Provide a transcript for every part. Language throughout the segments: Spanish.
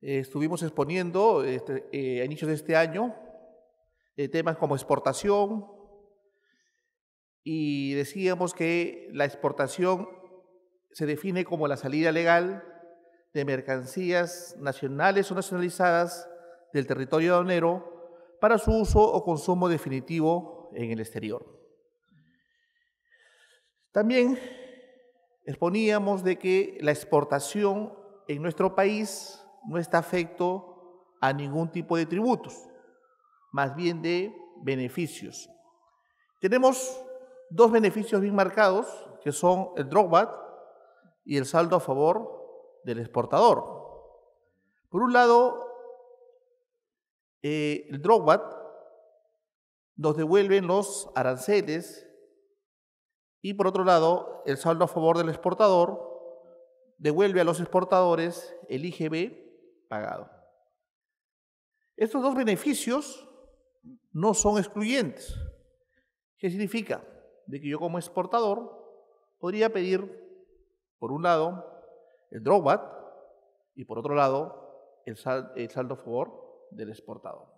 Eh, estuvimos exponiendo este, eh, a inicios de este año eh, temas como exportación y decíamos que la exportación se define como la salida legal de mercancías nacionales o nacionalizadas del territorio aduanero para su uso o consumo definitivo en el exterior. También exponíamos de que la exportación en nuestro país no está afecto a ningún tipo de tributos, más bien de beneficios. Tenemos dos beneficios bien marcados, que son el drawback y el saldo a favor del exportador. Por un lado, eh, el drawback nos devuelve los aranceles y por otro lado, el saldo a favor del exportador devuelve a los exportadores el IGB pagado. Estos dos beneficios no son excluyentes. ¿Qué significa? De que yo como exportador podría pedir, por un lado, el drawback y por otro lado, el, el saldo a favor del exportador.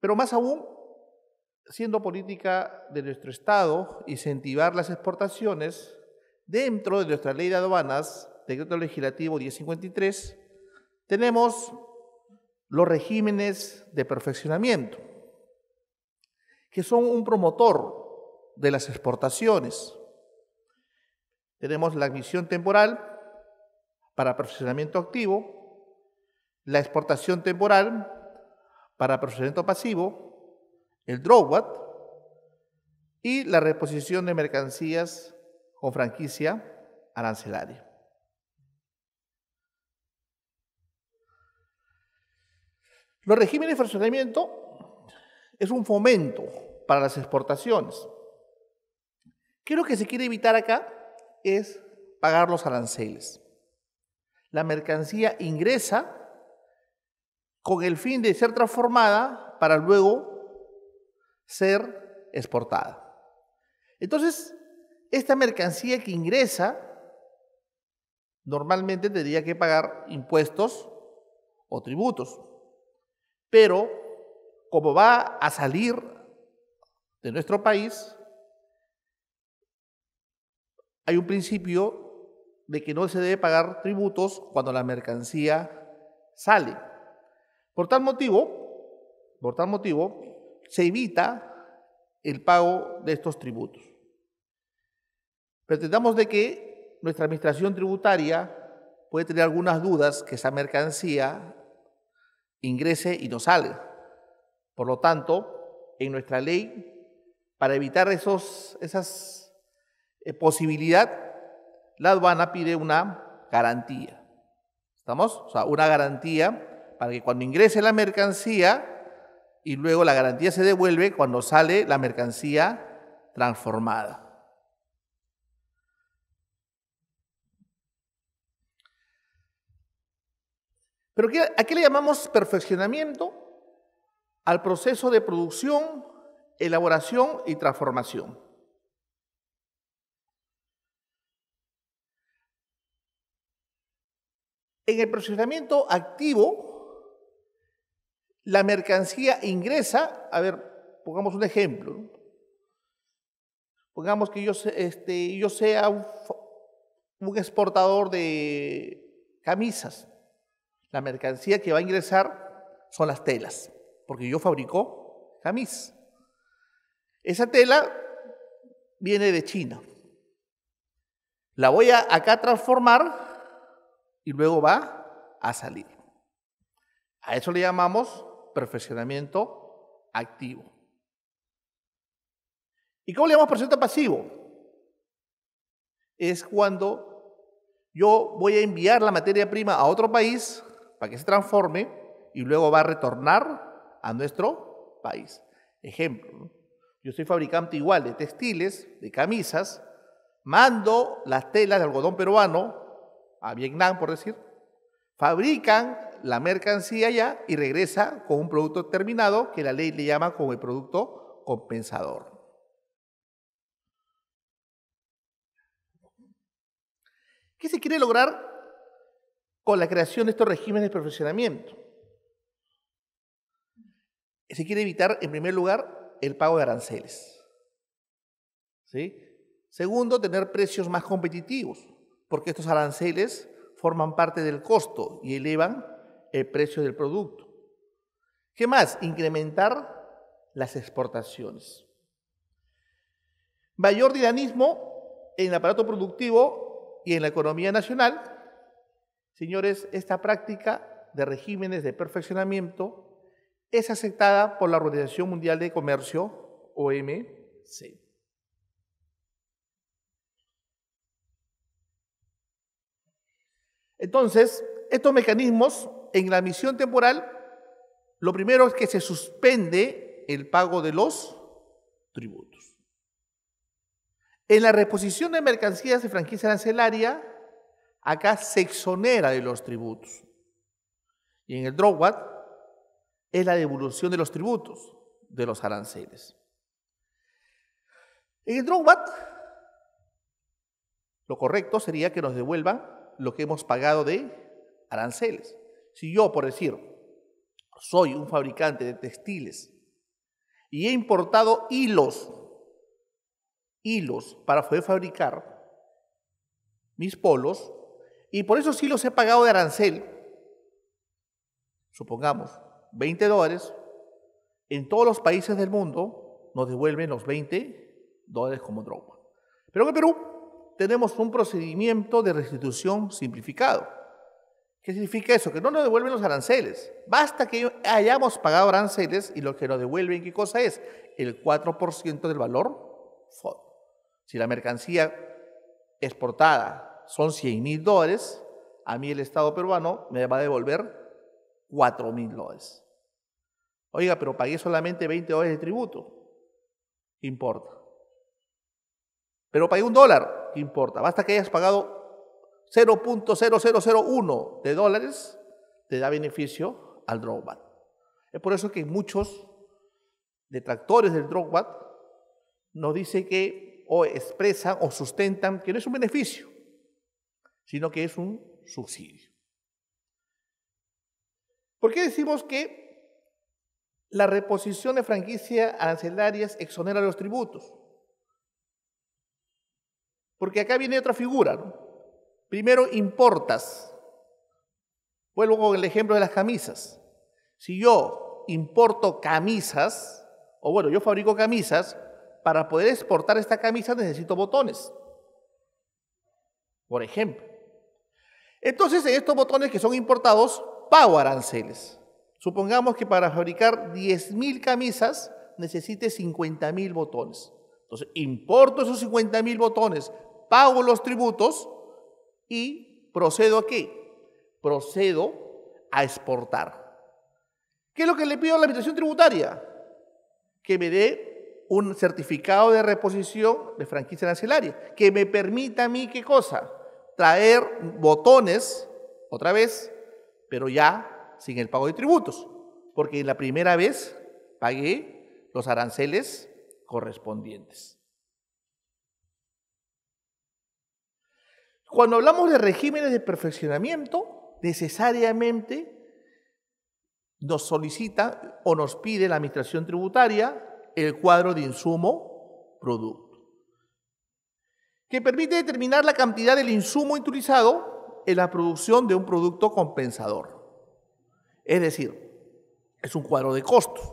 Pero más aún, siendo política de nuestro Estado incentivar las exportaciones, dentro de nuestra ley de aduanas decreto legislativo 1053, tenemos los regímenes de perfeccionamiento, que son un promotor de las exportaciones. Tenemos la admisión temporal para perfeccionamiento activo, la exportación temporal para perfeccionamiento pasivo, el drawback y la reposición de mercancías con franquicia arancelaria. Los regímenes de fraccionamiento es un fomento para las exportaciones. ¿Qué es lo que se quiere evitar acá? Es pagar los aranceles. La mercancía ingresa con el fin de ser transformada para luego ser exportada. Entonces, esta mercancía que ingresa normalmente tendría que pagar impuestos o tributos. Pero como va a salir de nuestro país, hay un principio de que no se debe pagar tributos cuando la mercancía sale. Por tal motivo, por tal motivo, se evita el pago de estos tributos. Pretendamos de que nuestra administración tributaria puede tener algunas dudas que esa mercancía ingrese y no salga. Por lo tanto, en nuestra ley, para evitar esos, esas eh, posibilidad, la aduana pide una garantía. ¿Estamos? O sea, una garantía para que cuando ingrese la mercancía y luego la garantía se devuelve cuando sale la mercancía transformada. Pero ¿a qué le llamamos perfeccionamiento? Al proceso de producción, elaboración y transformación. En el procesamiento activo, la mercancía ingresa, a ver, pongamos un ejemplo. Pongamos que yo, este, yo sea un, un exportador de camisas la mercancía que va a ingresar son las telas, porque yo fabrico camis. Esa tela viene de China. La voy a acá transformar y luego va a salir. A eso le llamamos perfeccionamiento activo. ¿Y cómo le llamamos perfeccionamiento pasivo? Es cuando yo voy a enviar la materia prima a otro país para que se transforme y luego va a retornar a nuestro país. Ejemplo, yo soy fabricante igual de textiles, de camisas, mando las telas de algodón peruano a Vietnam, por decir, fabrican la mercancía allá y regresa con un producto terminado que la ley le llama como el producto compensador. ¿Qué se quiere lograr con la creación de estos regímenes de perfeccionamiento. Se quiere evitar, en primer lugar, el pago de aranceles. Segundo, tener precios más competitivos, porque estos aranceles forman parte del costo y elevan el precio del producto. ¿Qué más? Incrementar las exportaciones. Mayor dinamismo en el aparato productivo y en la economía nacional Señores, esta práctica de regímenes de perfeccionamiento es aceptada por la Organización Mundial de Comercio, OMC. Entonces, estos mecanismos en la misión temporal, lo primero es que se suspende el pago de los tributos. En la reposición de mercancías de franquicia arancelaria, acá se exonera de los tributos. Y en el DROWAT es la devolución de los tributos, de los aranceles. En el DROWAT lo correcto sería que nos devuelva lo que hemos pagado de aranceles. Si yo, por decir, soy un fabricante de textiles y he importado hilos, hilos para poder fabricar mis polos, y por eso sí los he pagado de arancel, supongamos 20 dólares, en todos los países del mundo nos devuelven los 20 dólares como droga. Pero en Perú tenemos un procedimiento de restitución simplificado. ¿Qué significa eso? Que no nos devuelven los aranceles. Basta que hayamos pagado aranceles y lo que nos devuelven, ¿qué cosa es? El 4% del valor Si la mercancía exportada son 100 mil dólares, a mí el Estado peruano me va a devolver 4 mil dólares. Oiga, pero pagué solamente 20 dólares de tributo. importa? Pero pagué un dólar. ¿Qué importa? Basta que hayas pagado 0.0001 de dólares, te da beneficio al drawback. Es por eso que muchos detractores del drawback nos dicen que o expresan o sustentan que no es un beneficio, sino que es un subsidio. ¿Por qué decimos que la reposición de franquicias arancelarias exonera los tributos? Porque acá viene otra figura. ¿no? Primero importas. Vuelvo con el ejemplo de las camisas. Si yo importo camisas, o bueno, yo fabrico camisas, para poder exportar esta camisa necesito botones. Por ejemplo. Entonces, en estos botones que son importados, pago aranceles. Supongamos que para fabricar 10.000 camisas necesite 50.000 botones. Entonces, importo esos 50.000 botones, pago los tributos y procedo aquí, Procedo a exportar. ¿Qué es lo que le pido a la Administración Tributaria? Que me dé un certificado de reposición de franquicia arancelaria, que me permita a mí qué cosa? traer botones otra vez, pero ya sin el pago de tributos, porque la primera vez pagué los aranceles correspondientes. Cuando hablamos de regímenes de perfeccionamiento, necesariamente nos solicita o nos pide la administración tributaria el cuadro de insumo producto que permite determinar la cantidad del insumo utilizado en la producción de un producto compensador. Es decir, es un cuadro de costos.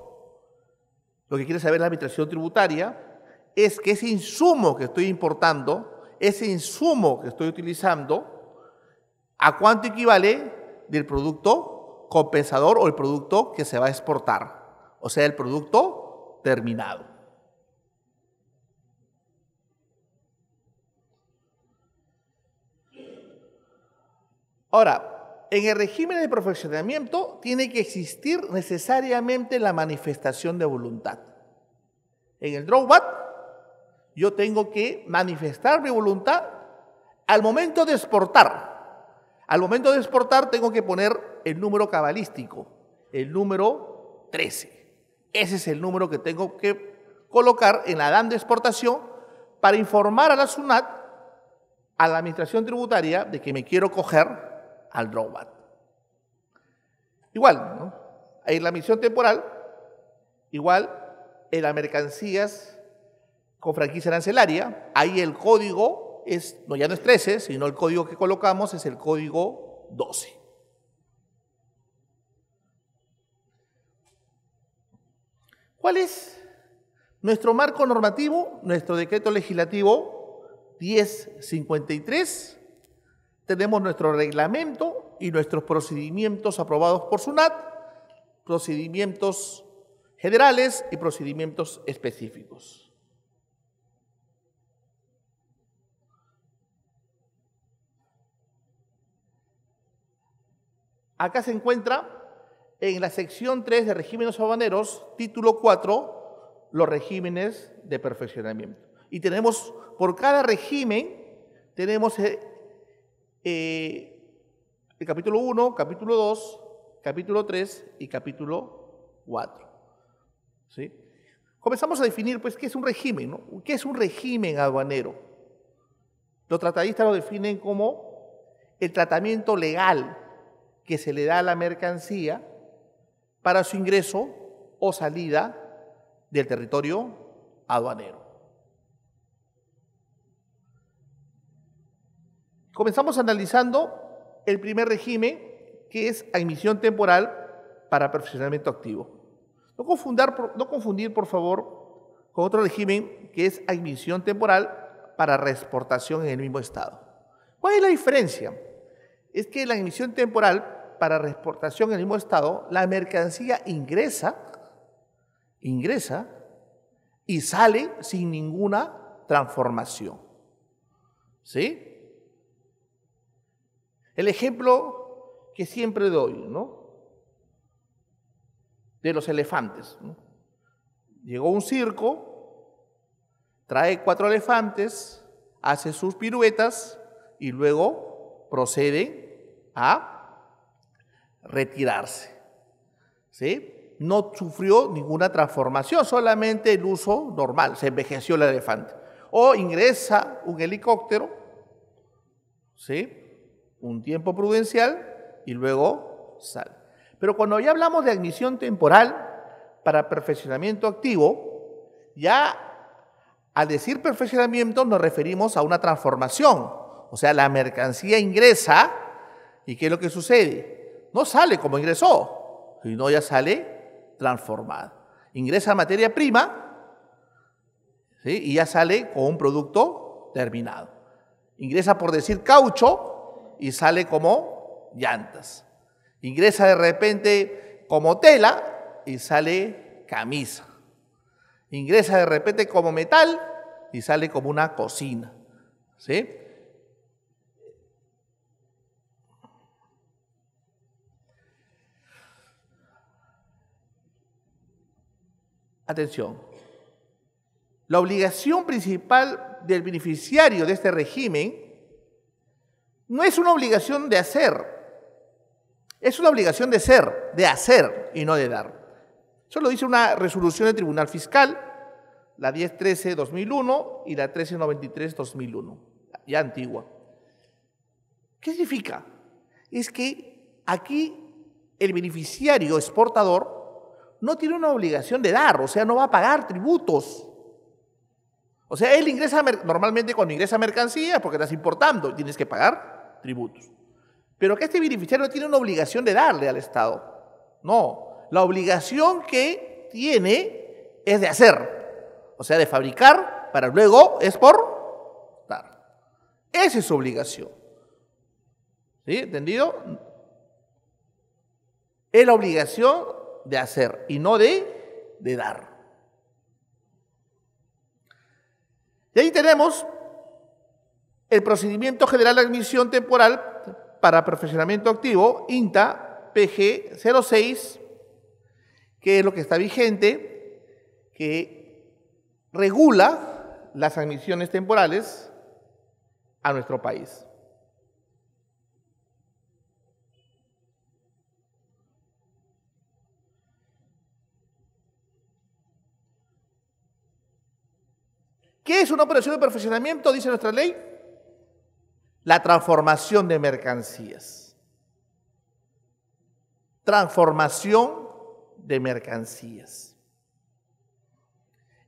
Lo que quiere saber la administración tributaria es que ese insumo que estoy importando, ese insumo que estoy utilizando, ¿a cuánto equivale del producto compensador o el producto que se va a exportar? O sea, el producto terminado. Ahora, en el régimen de perfeccionamiento tiene que existir necesariamente la manifestación de voluntad. En el drawback, yo tengo que manifestar mi voluntad al momento de exportar. Al momento de exportar tengo que poner el número cabalístico, el número 13. Ese es el número que tengo que colocar en la DAN de exportación para informar a la SUNAT, a la administración tributaria, de que me quiero coger al robot. Igual, ¿no? En la misión temporal, igual, en las mercancías con franquicia arancelaria, ahí el código es, no, ya no es 13, sino el código que colocamos es el código 12. ¿Cuál es nuestro marco normativo? Nuestro decreto legislativo 1053 tenemos nuestro reglamento y nuestros procedimientos aprobados por SUNAT, procedimientos generales y procedimientos específicos. Acá se encuentra en la sección 3 de regímenes habaneros, título 4, los regímenes de perfeccionamiento. Y tenemos, por cada régimen, tenemos eh, eh, el capítulo 1, capítulo 2, capítulo 3 y capítulo 4. ¿Sí? Comenzamos a definir, pues, qué es un régimen, ¿no? ¿Qué es un régimen aduanero? Los tratadistas lo definen como el tratamiento legal que se le da a la mercancía para su ingreso o salida del territorio aduanero. Comenzamos analizando el primer régimen, que es admisión temporal para perfeccionamiento activo. No, confundar, no confundir, por favor, con otro régimen que es admisión temporal para reexportación en el mismo estado. ¿Cuál es la diferencia? Es que la admisión temporal para reexportación en el mismo estado, la mercancía ingresa, ingresa y sale sin ninguna transformación. ¿Sí? El ejemplo que siempre doy, ¿no? De los elefantes. Llegó un circo, trae cuatro elefantes, hace sus piruetas y luego procede a retirarse. ¿Sí? No sufrió ninguna transformación, solamente el uso normal, se envejeció el elefante. O ingresa un helicóptero, ¿sí? un tiempo prudencial y luego sale. Pero cuando ya hablamos de admisión temporal para perfeccionamiento activo, ya al decir perfeccionamiento nos referimos a una transformación. O sea, la mercancía ingresa y ¿qué es lo que sucede? No sale como ingresó, sino ya sale transformada. Ingresa materia prima y ya sale con un producto terminado. Ingresa, por decir, caucho y sale como llantas. Ingresa de repente como tela y sale camisa. Ingresa de repente como metal y sale como una cocina. ¿Sí? Atención. La obligación principal del beneficiario de este régimen no es una obligación de hacer, es una obligación de ser, de hacer y no de dar. Eso lo dice una resolución del Tribunal Fiscal, la 1013-2001 y la 1393-2001, ya antigua. ¿Qué significa? Es que aquí el beneficiario exportador no tiene una obligación de dar, o sea, no va a pagar tributos. O sea, él ingresa normalmente cuando ingresa mercancía, porque estás importando, tienes que pagar tributos. Pero que este beneficiario tiene una obligación de darle al Estado. No, la obligación que tiene es de hacer, o sea, de fabricar para luego exportar. Esa es su obligación. ¿Sí? ¿Entendido? Es la obligación de hacer y no de, de dar. Y ahí tenemos el procedimiento general de admisión temporal para perfeccionamiento activo, INTA PG 06, que es lo que está vigente, que regula las admisiones temporales a nuestro país. ¿Qué es una operación de perfeccionamiento? Dice nuestra ley la transformación de mercancías. Transformación de mercancías.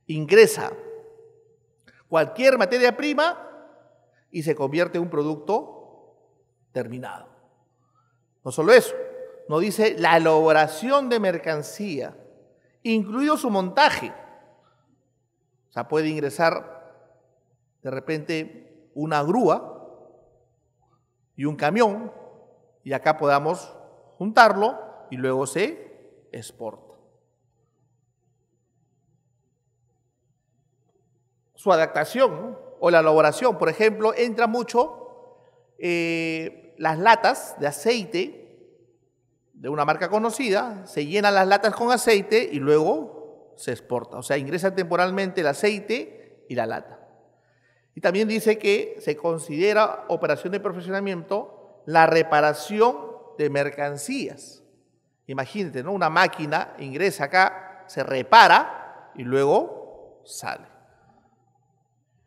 Ingresa cualquier materia prima y se convierte en un producto terminado. No solo eso, nos dice la elaboración de mercancía, incluido su montaje. O sea, puede ingresar de repente una grúa y un camión y acá podamos juntarlo y luego se exporta. Su adaptación o la elaboración, por ejemplo, entra mucho eh, las latas de aceite de una marca conocida, se llenan las latas con aceite y luego se exporta. O sea, ingresa temporalmente el aceite y la lata. Y también dice que se considera operación de perfeccionamiento la reparación de mercancías. Imagínate, ¿no? Una máquina ingresa acá, se repara y luego sale.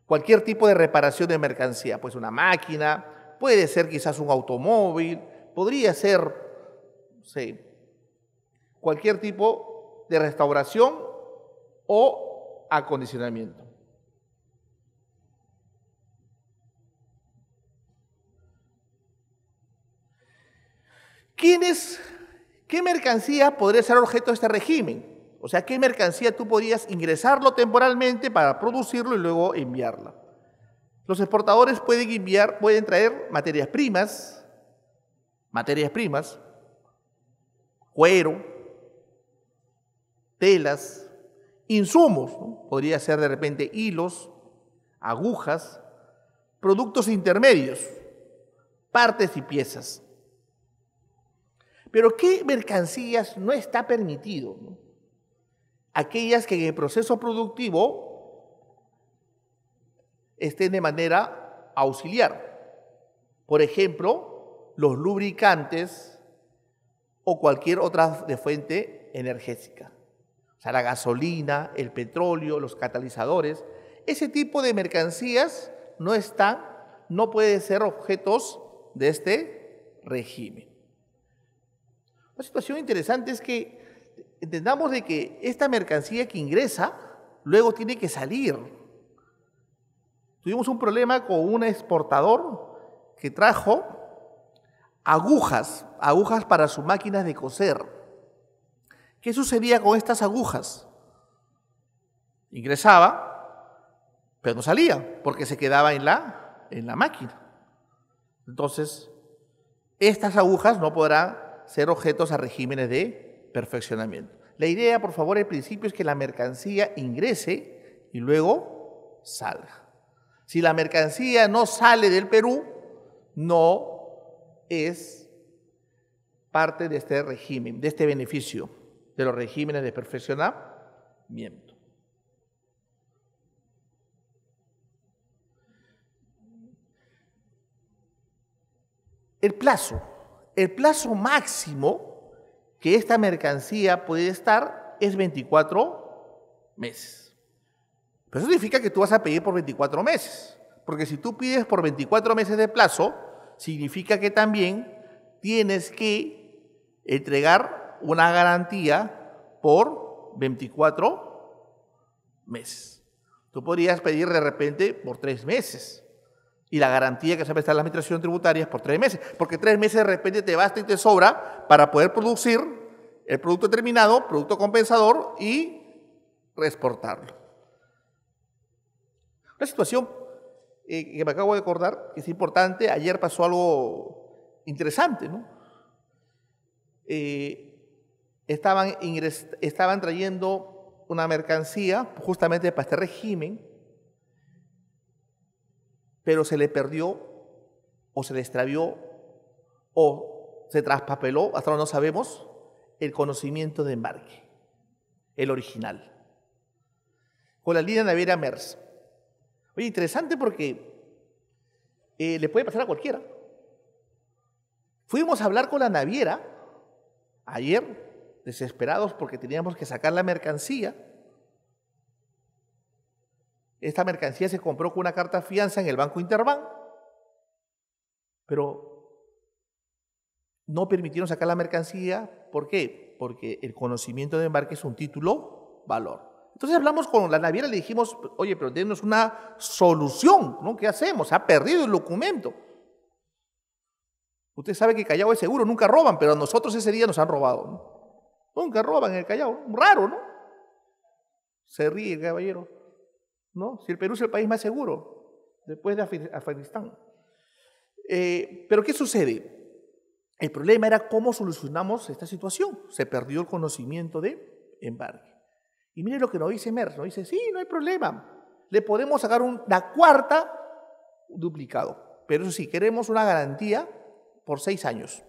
Cualquier tipo de reparación de mercancía, pues una máquina, puede ser quizás un automóvil, podría ser sé, cualquier tipo de restauración o acondicionamiento. ¿Qué mercancía podría ser objeto de este régimen? O sea, ¿qué mercancía tú podrías ingresarlo temporalmente para producirlo y luego enviarla? Los exportadores pueden enviar, pueden traer materias primas, materias primas, cuero, telas, insumos, podría ser de repente hilos, agujas, productos intermedios, partes y piezas. Pero ¿qué mercancías no está permitido? Aquellas que en el proceso productivo estén de manera auxiliar. Por ejemplo, los lubricantes o cualquier otra fuente energética. O sea, la gasolina, el petróleo, los catalizadores. Ese tipo de mercancías no están, no pueden ser objetos de este régimen. Una situación interesante es que entendamos de que esta mercancía que ingresa luego tiene que salir. Tuvimos un problema con un exportador que trajo agujas, agujas para sus máquinas de coser. ¿Qué sucedía con estas agujas? Ingresaba, pero no salía, porque se quedaba en la, en la máquina. Entonces, estas agujas no podrán ser objetos a regímenes de perfeccionamiento. La idea, por favor, el principio es que la mercancía ingrese y luego salga. Si la mercancía no sale del Perú, no es parte de este régimen, de este beneficio de los regímenes de perfeccionamiento. El plazo el plazo máximo que esta mercancía puede estar es 24 meses. Pero eso significa que tú vas a pedir por 24 meses. Porque si tú pides por 24 meses de plazo, significa que también tienes que entregar una garantía por 24 meses. Tú podrías pedir de repente por tres meses y la garantía que se prestar la administración tributaria es por tres meses, porque tres meses de repente te basta y te sobra para poder producir el producto terminado, producto compensador y exportarlo. Una situación eh, que me acabo de acordar, que es importante, ayer pasó algo interesante, ¿no? Eh, estaban, estaban trayendo una mercancía justamente para este régimen pero se le perdió o se le extravió o se traspapeló, hasta ahora no sabemos, el conocimiento de embarque, el original. Con la línea naviera MERS. Oye, interesante porque eh, le puede pasar a cualquiera. Fuimos a hablar con la naviera ayer, desesperados porque teníamos que sacar la mercancía esta mercancía se compró con una carta fianza en el Banco Interbank, pero no permitieron sacar la mercancía. ¿Por qué? Porque el conocimiento de embarque es un título valor. Entonces hablamos con la naviera, le dijimos, oye, pero denos una solución, ¿no? ¿Qué hacemos? Ha perdido el documento. Usted sabe que Callao es seguro, nunca roban, pero a nosotros ese día nos han robado. Nunca roban en el Callao, raro, ¿no? Se ríe caballero. ¿no? Si el Perú es el país más seguro, después de Afganistán. Eh, pero ¿qué sucede? El problema era cómo solucionamos esta situación. Se perdió el conocimiento de embarque. Y mire lo que nos dice MERS, nos dice, sí, no hay problema. Le podemos sacar una cuarta duplicado. Pero eso sí, queremos una garantía por seis años.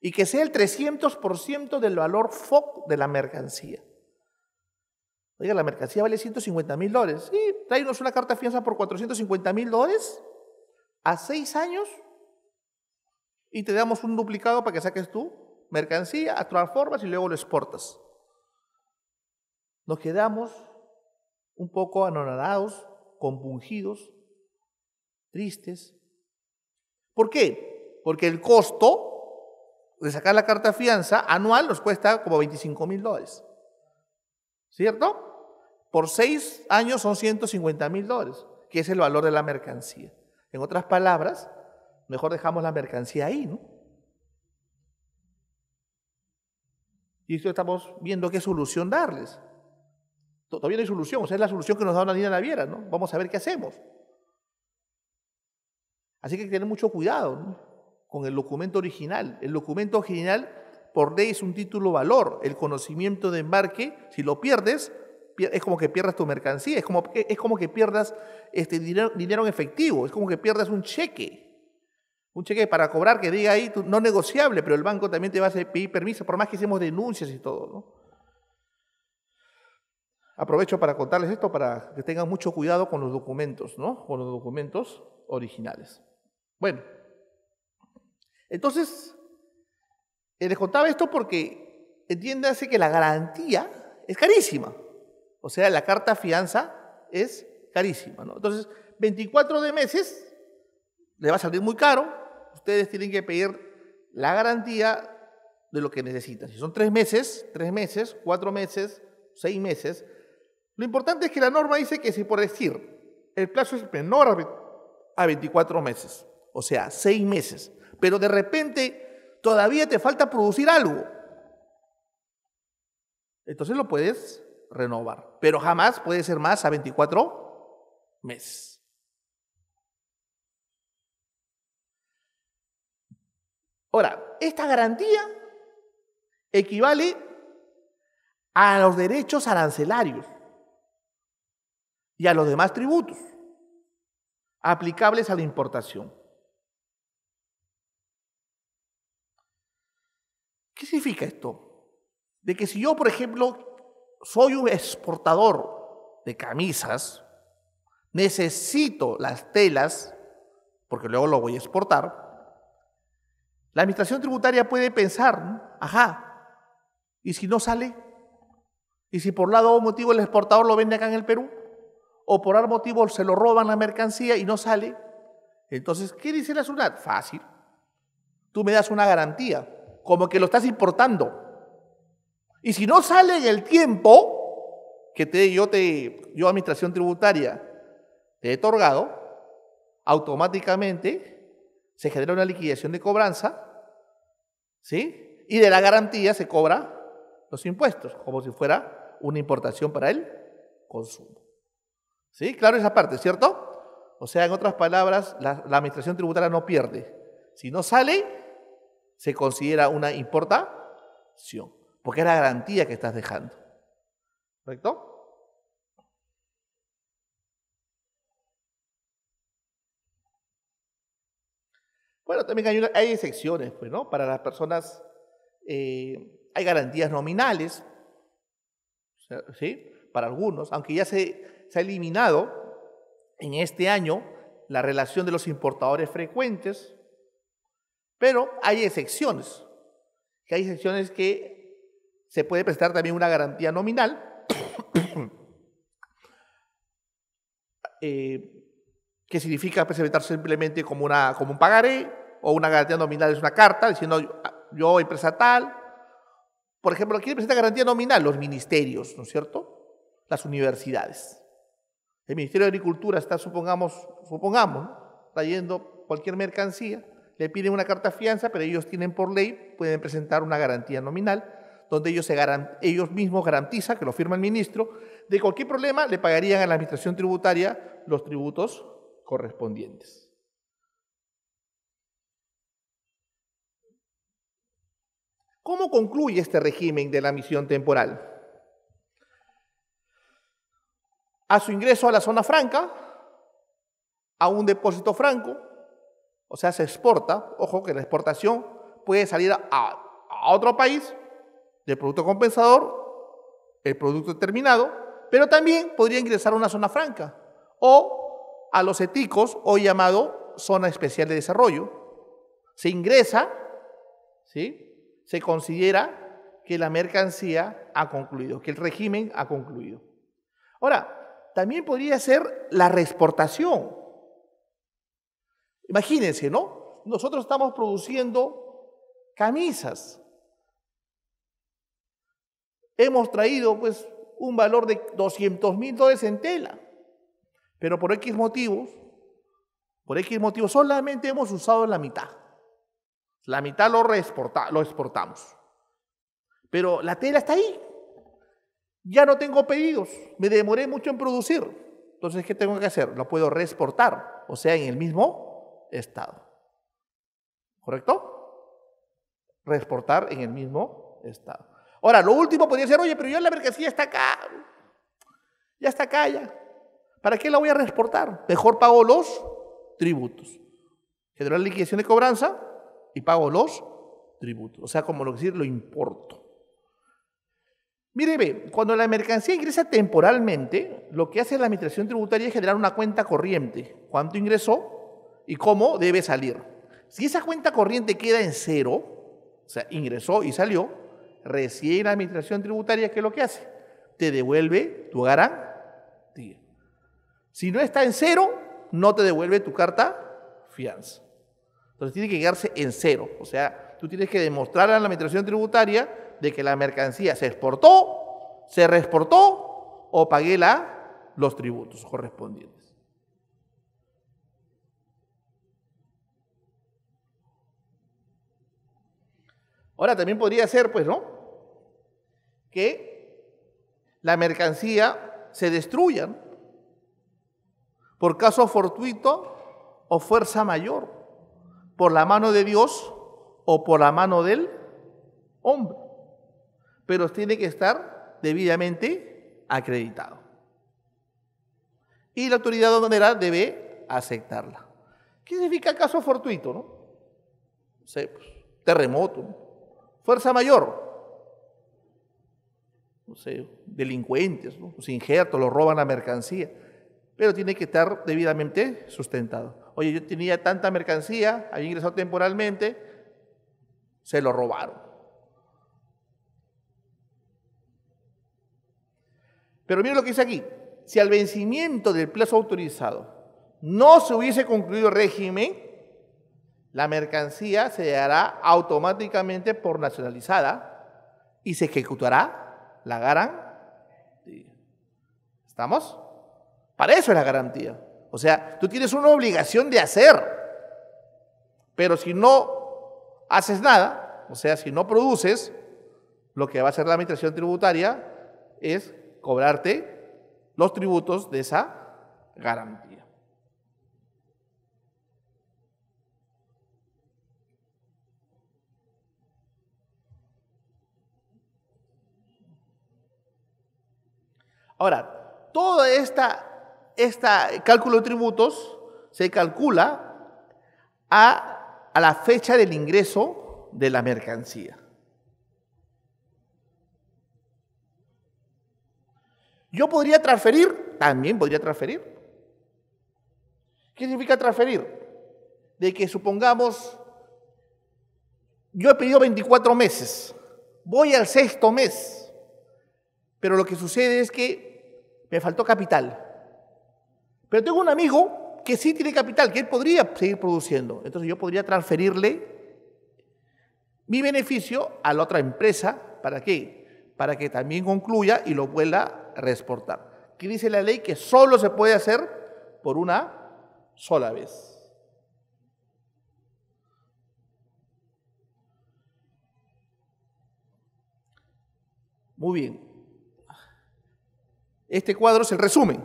Y que sea el 300% del valor FOC de la mercancía. Oiga, la mercancía vale 150 mil dólares. Sí, tráenos una carta fianza por 450 mil dólares a seis años y te damos un duplicado para que saques tu mercancía, a transformas y luego lo exportas. Nos quedamos un poco anonadados, compungidos, tristes. ¿Por qué? Porque el costo de sacar la carta fianza anual nos cuesta como 25 mil dólares. ¿Cierto? Por seis años son 150 mil dólares, que es el valor de la mercancía. En otras palabras, mejor dejamos la mercancía ahí, ¿no? Y esto estamos viendo qué solución darles. Todavía no hay solución, o sea, es la solución que nos da una niña naviera, ¿no? Vamos a ver qué hacemos. Así que hay que tener mucho cuidado con el documento original. El documento original, por ley, es un título valor. El conocimiento de embarque, si lo pierdes, es como que pierdas tu mercancía, es como, es como que pierdas este dinero, en efectivo, es como que pierdas un cheque. Un cheque para cobrar que diga ahí no negociable, pero el banco también te va a pedir permiso, por más que hicimos denuncias y todo. Aprovecho para contarles esto para que tengan mucho cuidado con los documentos, ¿no? Con los documentos originales. Bueno, entonces, eh, les contaba esto porque entiéndase que la garantía es carísima. O sea, la carta fianza es carísima. ¿no? Entonces, 24 de meses le va a salir muy caro. Ustedes tienen que pedir la garantía de lo que necesitan. Si son tres meses, tres meses, cuatro meses, seis meses. Lo importante es que la norma dice que si por decir el plazo es menor a 24 meses, o sea, seis meses, pero de repente todavía te falta producir algo, entonces lo puedes renovar, pero jamás puede ser más a 24 meses. Ahora, esta garantía equivale a los derechos arancelarios y a los demás tributos aplicables a la importación. ¿Qué significa esto? De que si yo, por ejemplo, soy un exportador de camisas, necesito las telas, porque luego lo voy a exportar, la administración tributaria puede pensar, ajá, ¿y si no sale? ¿Y si por lado o motivo el exportador lo vende acá en el Perú? ¿O por algún motivo se lo roban la mercancía y no sale? Entonces, ¿qué dice la SUNAT? Fácil. Tú me das una garantía, como que lo estás importando. Y si no sale en el tiempo que te, yo, te, yo, administración tributaria, te he otorgado, automáticamente se genera una liquidación de cobranza, ¿sí? Y de la garantía se cobra los impuestos, como si fuera una importación para el consumo. ¿Sí? Claro esa parte, ¿cierto? O sea, en otras palabras, la administración tributaria no pierde. Si no sale, se considera una importación porque es la garantía que estás dejando. ¿Correcto? Bueno, también hay, excepciones, pues, ¿no? Para las personas eh, hay garantías nominales, ¿sí? Para algunos, aunque ya se, se ha eliminado en este año la relación de los importadores frecuentes, pero hay excepciones, que hay excepciones que se puede prestar también una garantía nominal eh, que significa presentar simplemente como, una, como un pagaré o una garantía nominal es una carta diciendo ah, yo, empresa tal. Por ejemplo, ¿quién presenta garantía nominal? Los ministerios, ¿no es cierto? Las universidades. El Ministerio de Agricultura está, supongamos, supongamos, trayendo cualquier mercancía, le piden una carta fianza, pero ellos tienen por ley, pueden presentar una garantía nominal donde ellos, ellos mismos garantizan, que lo firma el ministro, de cualquier problema le pagarían a la administración tributaria los tributos correspondientes. ¿Cómo concluye este régimen de la misión temporal? A su ingreso a la zona franca, a un depósito franco, o sea, se exporta, ojo que la exportación puede salir a otro país el producto compensador, el producto terminado, pero también podría ingresar a una zona franca o a los eticos, hoy llamado zona especial de desarrollo. Se ingresa, ¿sí? se considera que la mercancía ha concluido, que el régimen ha concluido. Ahora, también podría ser la reexportación. Imagínense, ¿no? Nosotros estamos produciendo camisas hemos traído pues un valor de 200 mil dólares en tela, pero por X motivos, por X motivos solamente hemos usado la mitad. La mitad lo, lo exportamos. Pero la tela está ahí. Ya no tengo pedidos, me demoré mucho en producir. Entonces, ¿qué tengo que hacer? Lo puedo reexportar, o sea, en el mismo estado. ¿Correcto? Reexportar en el mismo estado. Ahora, lo último podría ser, oye, pero yo la mercancía está acá. Ya está acá, ya. ¿Para qué la voy a reexportar? Mejor pago los tributos. generar liquidación de cobranza y pago los tributos. O sea, como lo que decir, lo importo. Mire, ve, cuando la mercancía ingresa temporalmente, lo que hace la administración tributaria es generar una cuenta corriente. ¿Cuánto ingresó y cómo debe salir? Si esa cuenta corriente queda en cero, o sea, ingresó y salió, recién la administración tributaria, ¿qué es lo que hace? Te devuelve tu garantía. Si no está en cero, no te devuelve tu carta fianza. Entonces tiene que quedarse en cero. O sea, tú tienes que demostrar a la administración tributaria de que la mercancía se exportó, se reexportó o pagué la, los tributos correspondientes. Ahora, también podría ser, pues, ¿no? Que la mercancía se destruya por caso fortuito o fuerza mayor, por la mano de Dios o por la mano del hombre. Pero tiene que estar debidamente acreditado. Y la autoridad aduanera debe aceptarla. ¿Qué significa caso fortuito? No, no pues, terremoto, ¿no? fuerza mayor. No sé, delincuentes, los injertos, los roban la mercancía, pero tiene que estar debidamente sustentado. Oye, yo tenía tanta mercancía, había ingresado temporalmente, se lo robaron. Pero miren lo que dice aquí, si al vencimiento del plazo autorizado no se hubiese concluido el régimen, la mercancía se dará automáticamente por nacionalizada y se ejecutará la garantía. ¿Estamos? Para eso es la garantía. O sea, tú tienes una obligación de hacer, pero si no haces nada, o sea, si no produces, lo que va a hacer la administración tributaria es cobrarte los tributos de esa garantía. Ahora, todo este cálculo de tributos se calcula a, a la fecha del ingreso de la mercancía. Yo podría transferir, también podría transferir. ¿Qué significa transferir? De que supongamos, yo he pedido 24 meses, voy al sexto mes, pero lo que sucede es que me faltó capital. Pero tengo un amigo que sí tiene capital, que él podría seguir produciendo. Entonces yo podría transferirle mi beneficio a la otra empresa. ¿Para qué? Para que también concluya y lo pueda a reexportar. Aquí dice la ley que solo se puede hacer por una sola vez. Muy bien. Este cuadro es el resumen.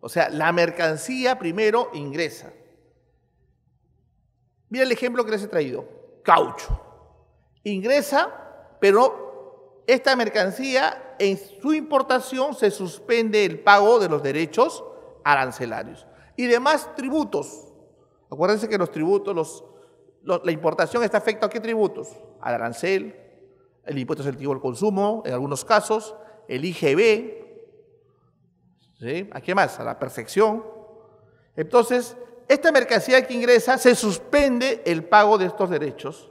O sea, la mercancía primero ingresa. Mira el ejemplo que les he traído. Caucho. Ingresa, pero esta mercancía en su importación se suspende el pago de los derechos arancelarios y demás tributos. Acuérdense que los tributos, la importación está afecta a qué tributos? Al arancel, el impuesto selectivo al consumo, en algunos casos, el IGB, ¿A qué más? A la perfección. Entonces, esta mercancía que ingresa se suspende el pago de estos derechos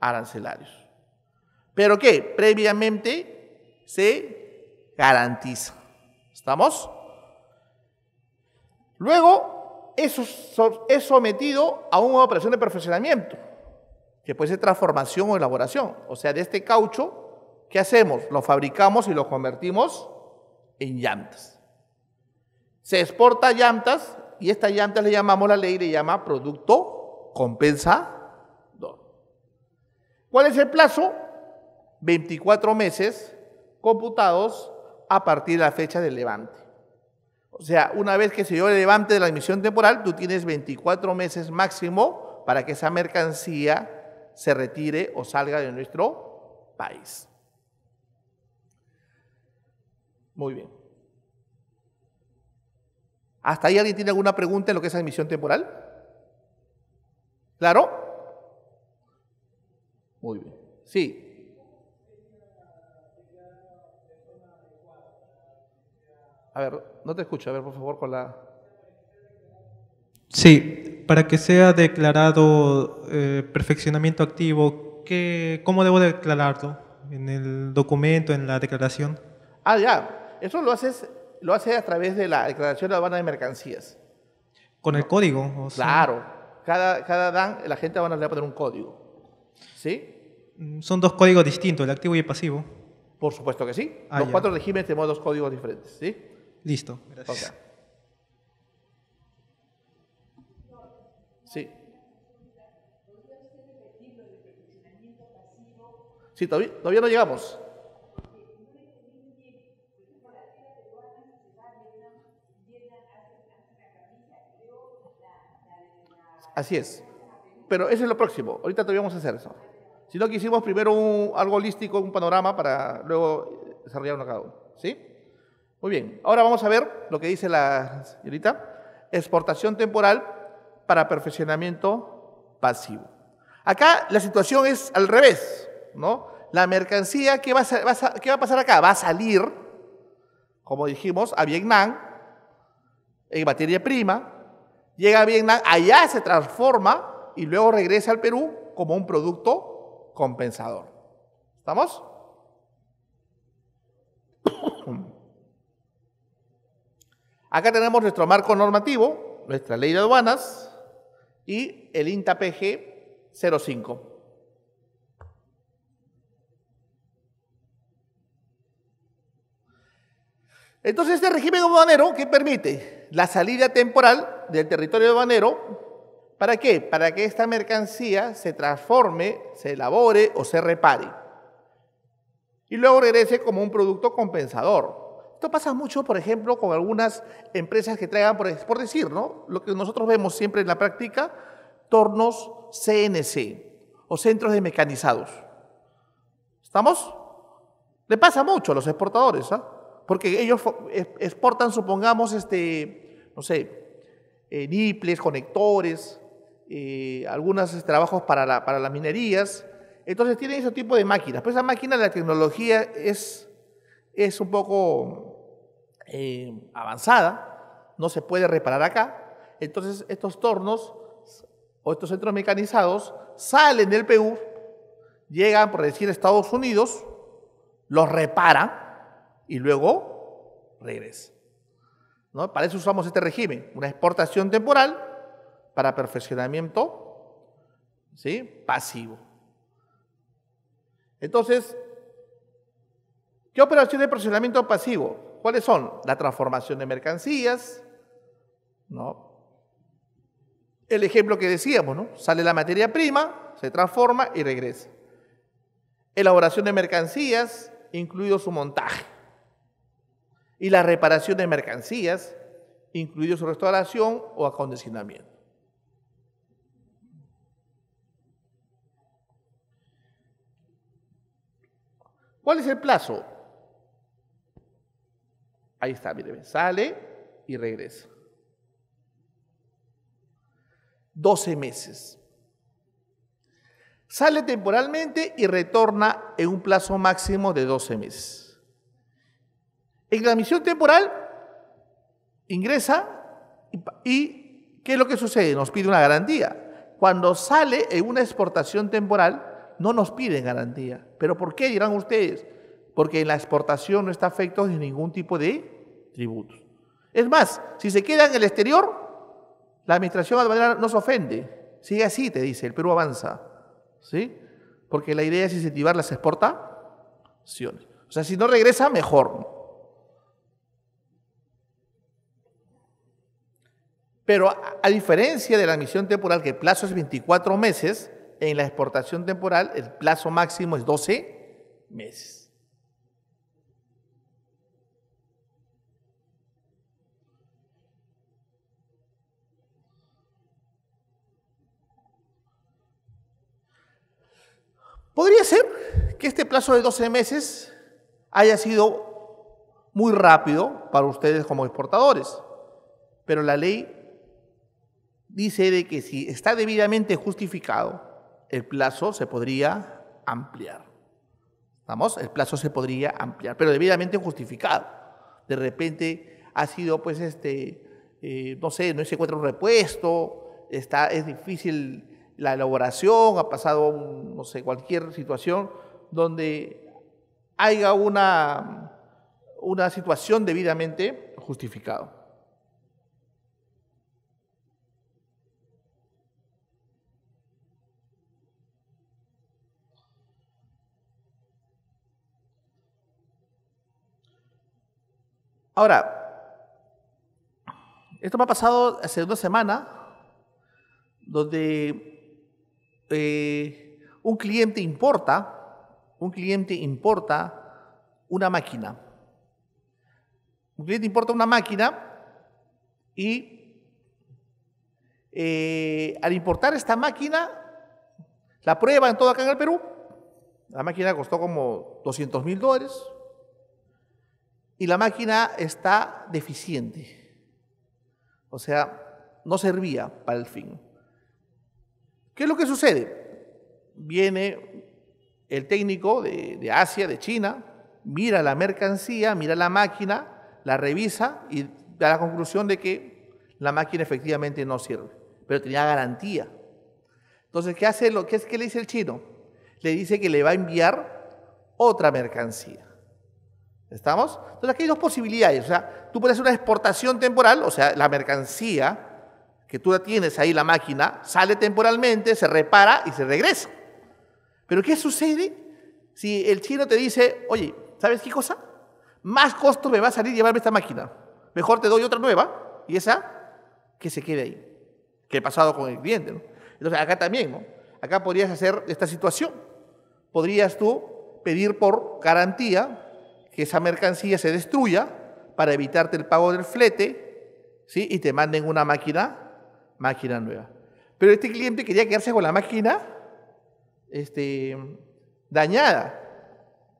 arancelarios. Pero qué? previamente se garantiza. ¿Estamos? Luego eso es sometido a una operación de perfeccionamiento, que puede ser transformación o elaboración. O sea, de este caucho, ¿qué hacemos? Lo fabricamos y lo convertimos en llantas. Se exporta llantas y estas llantas le llamamos, la ley le llama producto compensador. ¿Cuál es el plazo? 24 meses computados a partir de la fecha del levante. O sea, una vez que se dio el levante de la admisión temporal, tú tienes 24 meses máximo para que esa mercancía se retire o salga de nuestro país. Muy bien. ¿Hasta ahí alguien tiene alguna pregunta en lo que es admisión temporal? ¿Claro? Muy bien. Sí. A ver, no te escucho, a ver, por favor, con la... Sí, para que sea declarado eh, perfeccionamiento activo, ¿cómo debo declararlo? ¿En el documento, en la declaración? Ah, ya, eso lo haces lo hace a través de la Declaración de Habana de Mercancías. ¿Con el código? O Claro. Cada, cada DAN, la gente le va a poner un código. ¿Sí? Mm, son dos códigos distintos, el activo y el pasivo. Por supuesto que sí. Ah, los cuatro regímenes tenemos dos códigos diferentes. ¿Sí? Listo. Gracias. Sí. Sí, todavía, todavía no llegamos. Así es. Pero eso es lo próximo. Ahorita todavía vamos a hacer eso. Si no hicimos primero un, algo holístico, un panorama para luego desarrollar uno cada uno. ¿Sí? Muy bien. Ahora vamos a ver lo que dice la señorita. Exportación temporal para perfeccionamiento pasivo. Acá la situación es al revés, ¿no? La mercancía, que va ¿qué va a pasar acá? Va a salir, como dijimos, a Vietnam en materia prima, llega a Vietnam, allá se transforma y luego regresa al Perú como un producto compensador. ¿Estamos? Acá tenemos nuestro marco normativo, nuestra ley de aduanas y el Intapg 05. Entonces, este régimen aduanero, ¿qué permite? la salida temporal del territorio banero, ¿Para qué? Para que esta mercancía se transforme, se elabore o se repare. Y luego regrese como un producto compensador. Esto pasa mucho, por ejemplo, con algunas empresas que traigan, por, por decir, ¿no? Lo que nosotros vemos siempre en la práctica, tornos CNC o centros de mecanizados. ¿Estamos? Le pasa mucho a los exportadores, ¿ah? porque ellos exportan, supongamos, este, no sé, eh, niples, conectores, eh, algunos este, trabajos para, las minerías. Entonces tienen ese tipo de máquinas. Pero pues esa máquina, la tecnología es, es un poco eh, avanzada, no se puede reparar acá. Entonces estos tornos o estos centros mecanizados salen del Perú, llegan, por decir, a Estados Unidos, los repara y luego regresa. Para eso usamos este régimen, una exportación temporal para perfeccionamiento ¿sí? pasivo. Entonces, ¿qué operaciones de perfeccionamiento pasivo? ¿Cuáles son? La transformación de mercancías, ¿no? El ejemplo que decíamos, ¿no? Sale la materia prima, se transforma y regresa. Elaboración de mercancías, incluido su montaje y la reparación de mercancías, incluido su restauración o acondicionamiento. ¿Cuál es el plazo? Ahí está, mire, sale y regresa. 12 meses. Sale temporalmente y retorna en un plazo máximo de 12 meses. En la misión temporal ingresa y, ¿qué es lo que sucede? Nos pide una garantía. Cuando sale en una exportación temporal, no nos piden garantía. ¿Pero por qué dirán ustedes? Porque en la exportación no está afecto de ningún tipo de tributos. Es más, si se queda en el exterior, la administración aduanera no se ofende. Sigue así, te dice, el Perú avanza. ¿Sí? Porque la idea es incentivar las exportaciones. O sea, si no regresa, mejor. Pero a, diferencia de la admisión temporal, que el plazo es 24 meses, en la exportación temporal el plazo máximo es 12 meses. Podría ser que este plazo de 12 meses haya sido muy rápido para ustedes como exportadores, pero la ley dice de que si está debidamente justificado, el plazo se podría ampliar. ¿Estamos? El plazo se podría ampliar, pero debidamente justificado. De repente ha sido, pues, este, eh, no sé, no se encuentra un repuesto, está, es difícil la elaboración, ha pasado, no sé, cualquier situación donde haya una, una situación debidamente justificada. Ahora, esto me ha pasado hace una semana, donde eh, un cliente importa, un cliente importa una máquina. Un cliente importa una máquina y eh, al importar esta máquina, la prueba en todo acá en el Perú, la máquina costó como 200 mil dólares, y la máquina está deficiente. O sea, no servía para el fin. ¿Qué es lo que sucede? Viene el técnico de, Asia, de China, mira la mercancía, mira la máquina, la revisa y da la conclusión de que la máquina efectivamente no sirve, pero tenía garantía. Entonces, ¿qué hace lo que es que le dice el chino? Le dice que le va a enviar otra mercancía. ¿Estamos? Entonces aquí hay dos posibilidades. O sea, tú puedes hacer una exportación temporal, o sea, la mercancía que tú tienes ahí, la máquina, sale temporalmente, se repara y se regresa. Pero ¿qué sucede si el chino te dice, oye, ¿sabes qué cosa? Más costo me va a salir llevarme esta máquina. Mejor te doy otra nueva y esa que se quede ahí. Que he pasado con el cliente. Entonces acá también, ¿no? Acá podrías hacer esta situación. Podrías tú pedir por garantía que esa mercancía se destruya para evitarte el pago del flete, ¿sí? Y te manden una máquina, máquina nueva. Pero este cliente quería quedarse con la máquina este, dañada,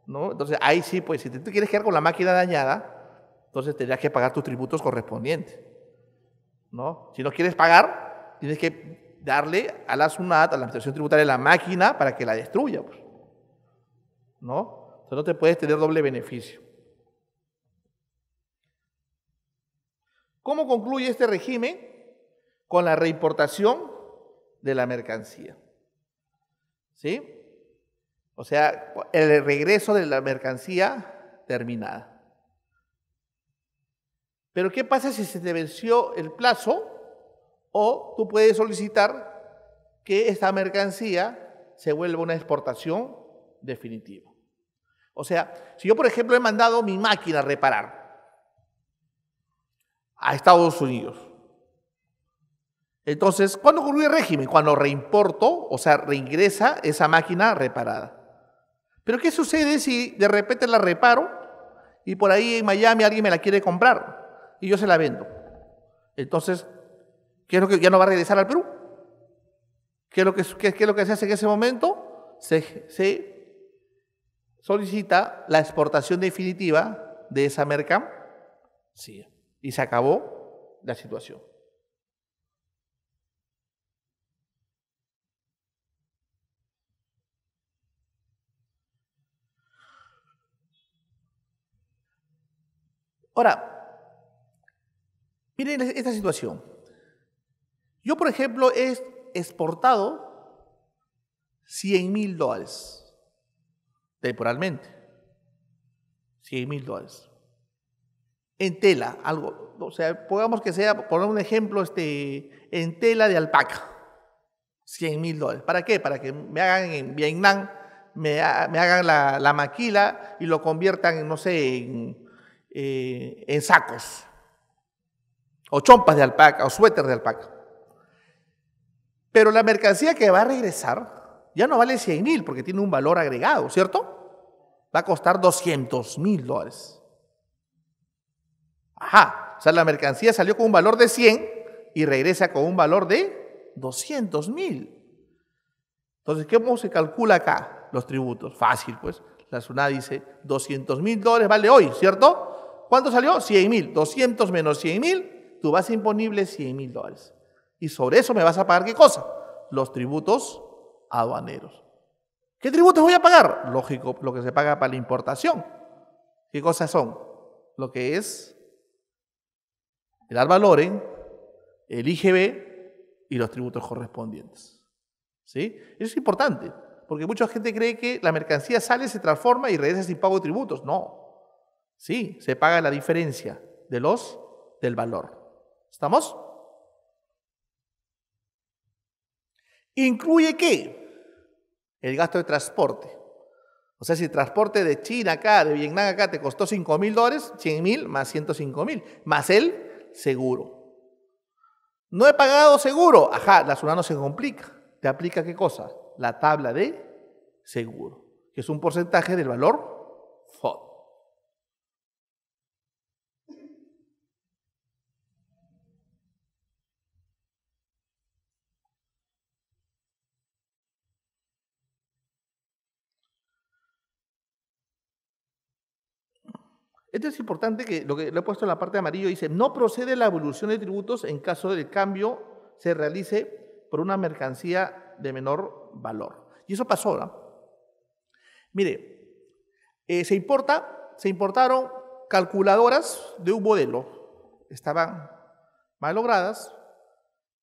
¿no? Entonces, ahí sí, pues, si te, quieres quedar con la máquina dañada, entonces tendrías que pagar tus tributos correspondientes, ¿no? Si no quieres pagar, tienes que darle a la SUNAT, a la Administración Tributaria, la máquina para que la destruya, pues, ¿no? no te puedes tener doble beneficio. ¿Cómo concluye este régimen? Con la reimportación de la mercancía. ¿Sí? O sea, el regreso de la mercancía terminada. Pero ¿qué pasa si se te venció el plazo? O tú puedes solicitar que esta mercancía se vuelva una exportación definitiva. O sea, si yo, por ejemplo, he mandado mi máquina a reparar a Estados Unidos, entonces, ¿cuándo concluye el régimen? Cuando reimporto, o sea, reingresa esa máquina reparada. Pero ¿qué sucede si de repente la reparo y por ahí en Miami alguien me la quiere comprar y yo se la vendo? Entonces, ¿qué es lo que ya no va a regresar al Perú? ¿Qué es lo que, lo que se hace en ese momento? se solicita la exportación definitiva de esa merca. Sí. Y se acabó la situación. Ahora, miren esta situación. Yo, por ejemplo, he exportado 100 mil dólares temporalmente. 100 mil dólares. En tela, algo, o sea, pongamos que sea, por un ejemplo, este, en tela de alpaca. 100 mil dólares. ¿Para qué? Para que me hagan en Vietnam, me, hagan la, maquila y lo conviertan, no sé, en, eh, en sacos. O chompas de alpaca, o suéter de alpaca. Pero la mercancía que va a regresar ya no vale 100 mil porque tiene un valor agregado, ¿cierto? Va a costar 200 mil dólares. Ajá, o sea, la mercancía salió con un valor de 100 y regresa con un valor de 200 mil. Entonces, ¿cómo se calcula acá los tributos? Fácil, pues. La SUNA dice, 200 mil dólares vale hoy, ¿cierto? ¿Cuánto salió? 100 mil. 200 menos 100 mil, tu base imponible es 100 mil dólares. Y sobre eso me vas a pagar qué cosa? Los tributos aduaneros. ¿Qué tributos voy a pagar? Lógico, lo que se paga para la importación. ¿Qué cosas son? Lo que es el arvaloren, el IGB y los tributos correspondientes. ¿Sí? Eso es importante, porque mucha gente cree que la mercancía sale, se transforma y regresa sin pago de tributos. No. Sí, se paga la diferencia de los del valor. ¿Estamos? Incluye ¿Qué? el gasto de transporte. O sea, si el transporte de China acá, de Vietnam acá, te costó 5 mil dólares, 100 mil más 105 mil, más el seguro. No he pagado seguro. Ajá, la zona no se complica. ¿Te aplica qué cosa? La tabla de seguro, que es un porcentaje del valor FOD. Esto es importante que lo que le he puesto en la parte de amarillo dice, no procede la evolución de tributos en caso del cambio se realice por una mercancía de menor valor. Y eso pasó, ¿no? Mire, eh, se importa, se importaron calculadoras de un modelo, estaban mal logradas,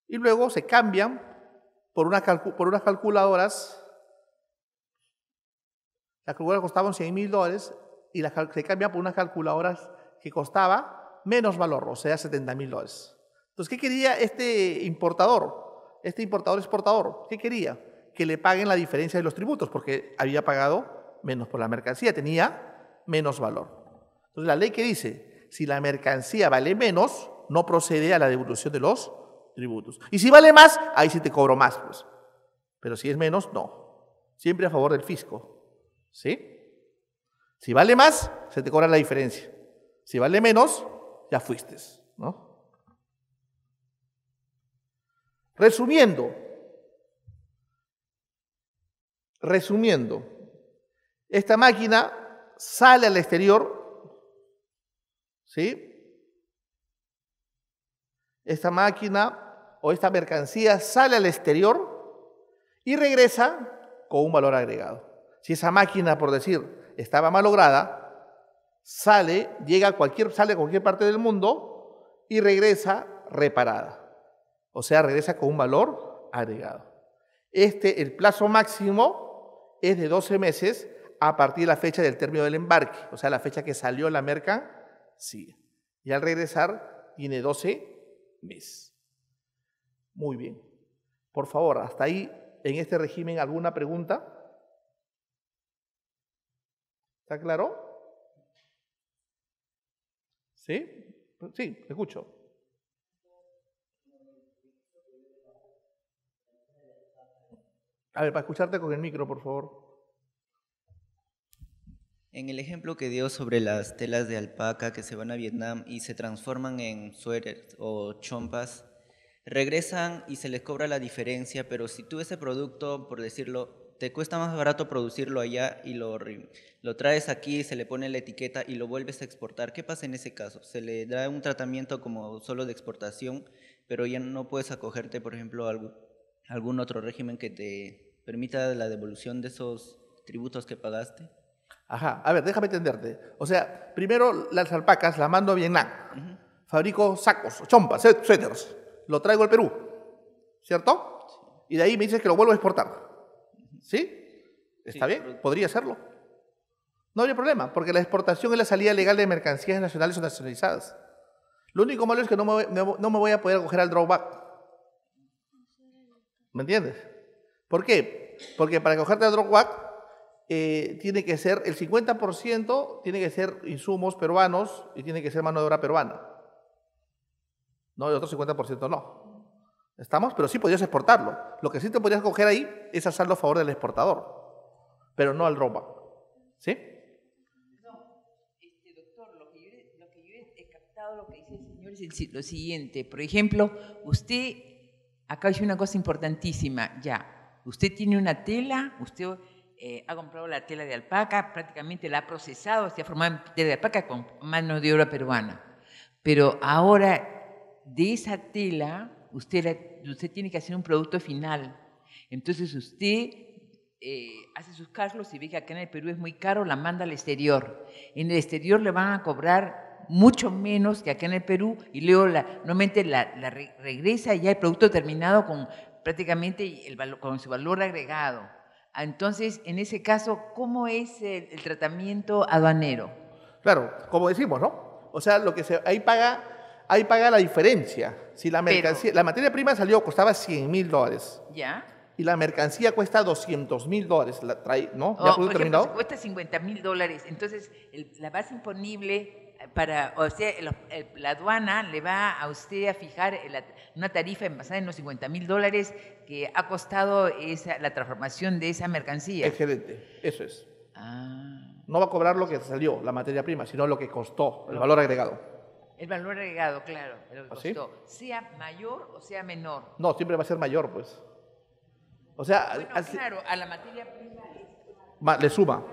y luego se cambian por, una por unas calculadoras, las calculadoras costaban 100 mil dólares, y se cambia por unas calculadoras que costaba menos valor, o sea, 70 mil dólares. Entonces, ¿qué quería este importador? Este importador-exportador, ¿qué quería? Que le paguen la diferencia de los tributos, porque había pagado menos por la mercancía, tenía menos valor. Entonces, la ley que dice, si la mercancía vale menos, no procede a la devolución de los tributos. Y si vale más, ahí sí te cobro más, pues. Pero si es menos, no. Siempre a favor del fisco. ¿Sí? Si vale más, se te cobra la diferencia. Si vale menos, ya fuiste, Resumiendo, resumiendo, esta máquina sale al exterior, ¿sí? Esta máquina o esta mercancía sale al exterior y regresa con un valor agregado. Si esa máquina, por decir, estaba malograda, sale, llega a cualquier, sale a cualquier parte del mundo y regresa reparada. O sea, regresa con un valor agregado. Este, el plazo máximo es de 12 meses a partir de la fecha del término del embarque, o sea, la fecha que salió la merca sí Y al regresar tiene 12 meses. Muy bien. Por favor, hasta ahí, en este régimen, ¿alguna pregunta? ¿Está claro? ¿Sí? Sí, escucho. A ver, para escucharte con el micro, por favor. En el ejemplo que dio sobre las telas de alpaca que se van a Vietnam y se transforman en suéteres o chompas, regresan y se les cobra la diferencia, pero si tú ese producto, por decirlo, te cuesta más barato producirlo allá y lo, lo traes aquí, se le pone la etiqueta y lo vuelves a exportar. ¿Qué pasa en ese caso? Se le da un tratamiento como solo de exportación, pero ya no puedes acogerte, por ejemplo, a algún otro régimen que te permita la devolución de esos tributos que pagaste. Ajá, a ver, déjame entenderte. O sea, primero las alpacas las mando a Vietnam. Fabrico sacos, chompas, suéteros, Lo traigo al Perú, ¿cierto? Y de ahí me dices que lo vuelvo a exportar. ¿Sí? ¿Está bien? Podría serlo. No hay problema, porque la exportación es la salida legal de mercancías nacionales o nacionalizadas. Lo único malo es que no me, voy a poder coger al drawback. ¿Me entiendes? ¿Por qué? Porque para cogerte al drawback eh, tiene que ser el 50% tiene que ser insumos peruanos y tiene que ser mano de obra peruana. No, el otro 50% no. ¿Estamos? Pero sí podías exportarlo. Lo que sí te podrías coger ahí es hacerlo a favor del exportador, pero no al ropa ¿Sí? No, este, doctor, lo que, yo, he captado, lo que dice el señor es lo siguiente. Por ejemplo, usted, acá hay una cosa importantísima, ya. Usted tiene una tela, usted eh, ha comprado la tela de alpaca, prácticamente la ha procesado, se ha formado en tela de alpaca con mano de obra peruana. Pero ahora, de esa tela usted, usted tiene que hacer un producto final. Entonces usted eh, hace sus cálculos y ve que acá en el Perú es muy caro, la manda al exterior. En el exterior le van a cobrar mucho menos que acá en el Perú y luego normalmente la, regresa ya el producto terminado con prácticamente el, con su valor agregado. Ah, entonces, en ese caso, ¿cómo es el, el tratamiento aduanero? Claro, como decimos, ¿no? O sea, lo que se, ahí paga ahí paga la diferencia. Si la mercancía, la materia prima salió, costaba 100 mil dólares. Ya. Y la mercancía cuesta 200 mil dólares, ¿no? ¿Ya oh, por cuesta 50 mil dólares. Entonces, la base imponible para, o sea, la aduana le va a usted a fijar una tarifa basada en los 50 mil dólares que ha costado esa, la transformación de esa mercancía. Excelente, eso es. Ah. No va a cobrar lo que salió, la materia prima, sino lo que costó, el valor agregado. El valor agregado, claro, ¿Ah, ¿Sea mayor o sea menor? No, siempre va a ser mayor, pues. O sea, claro, a la materia prima le suma.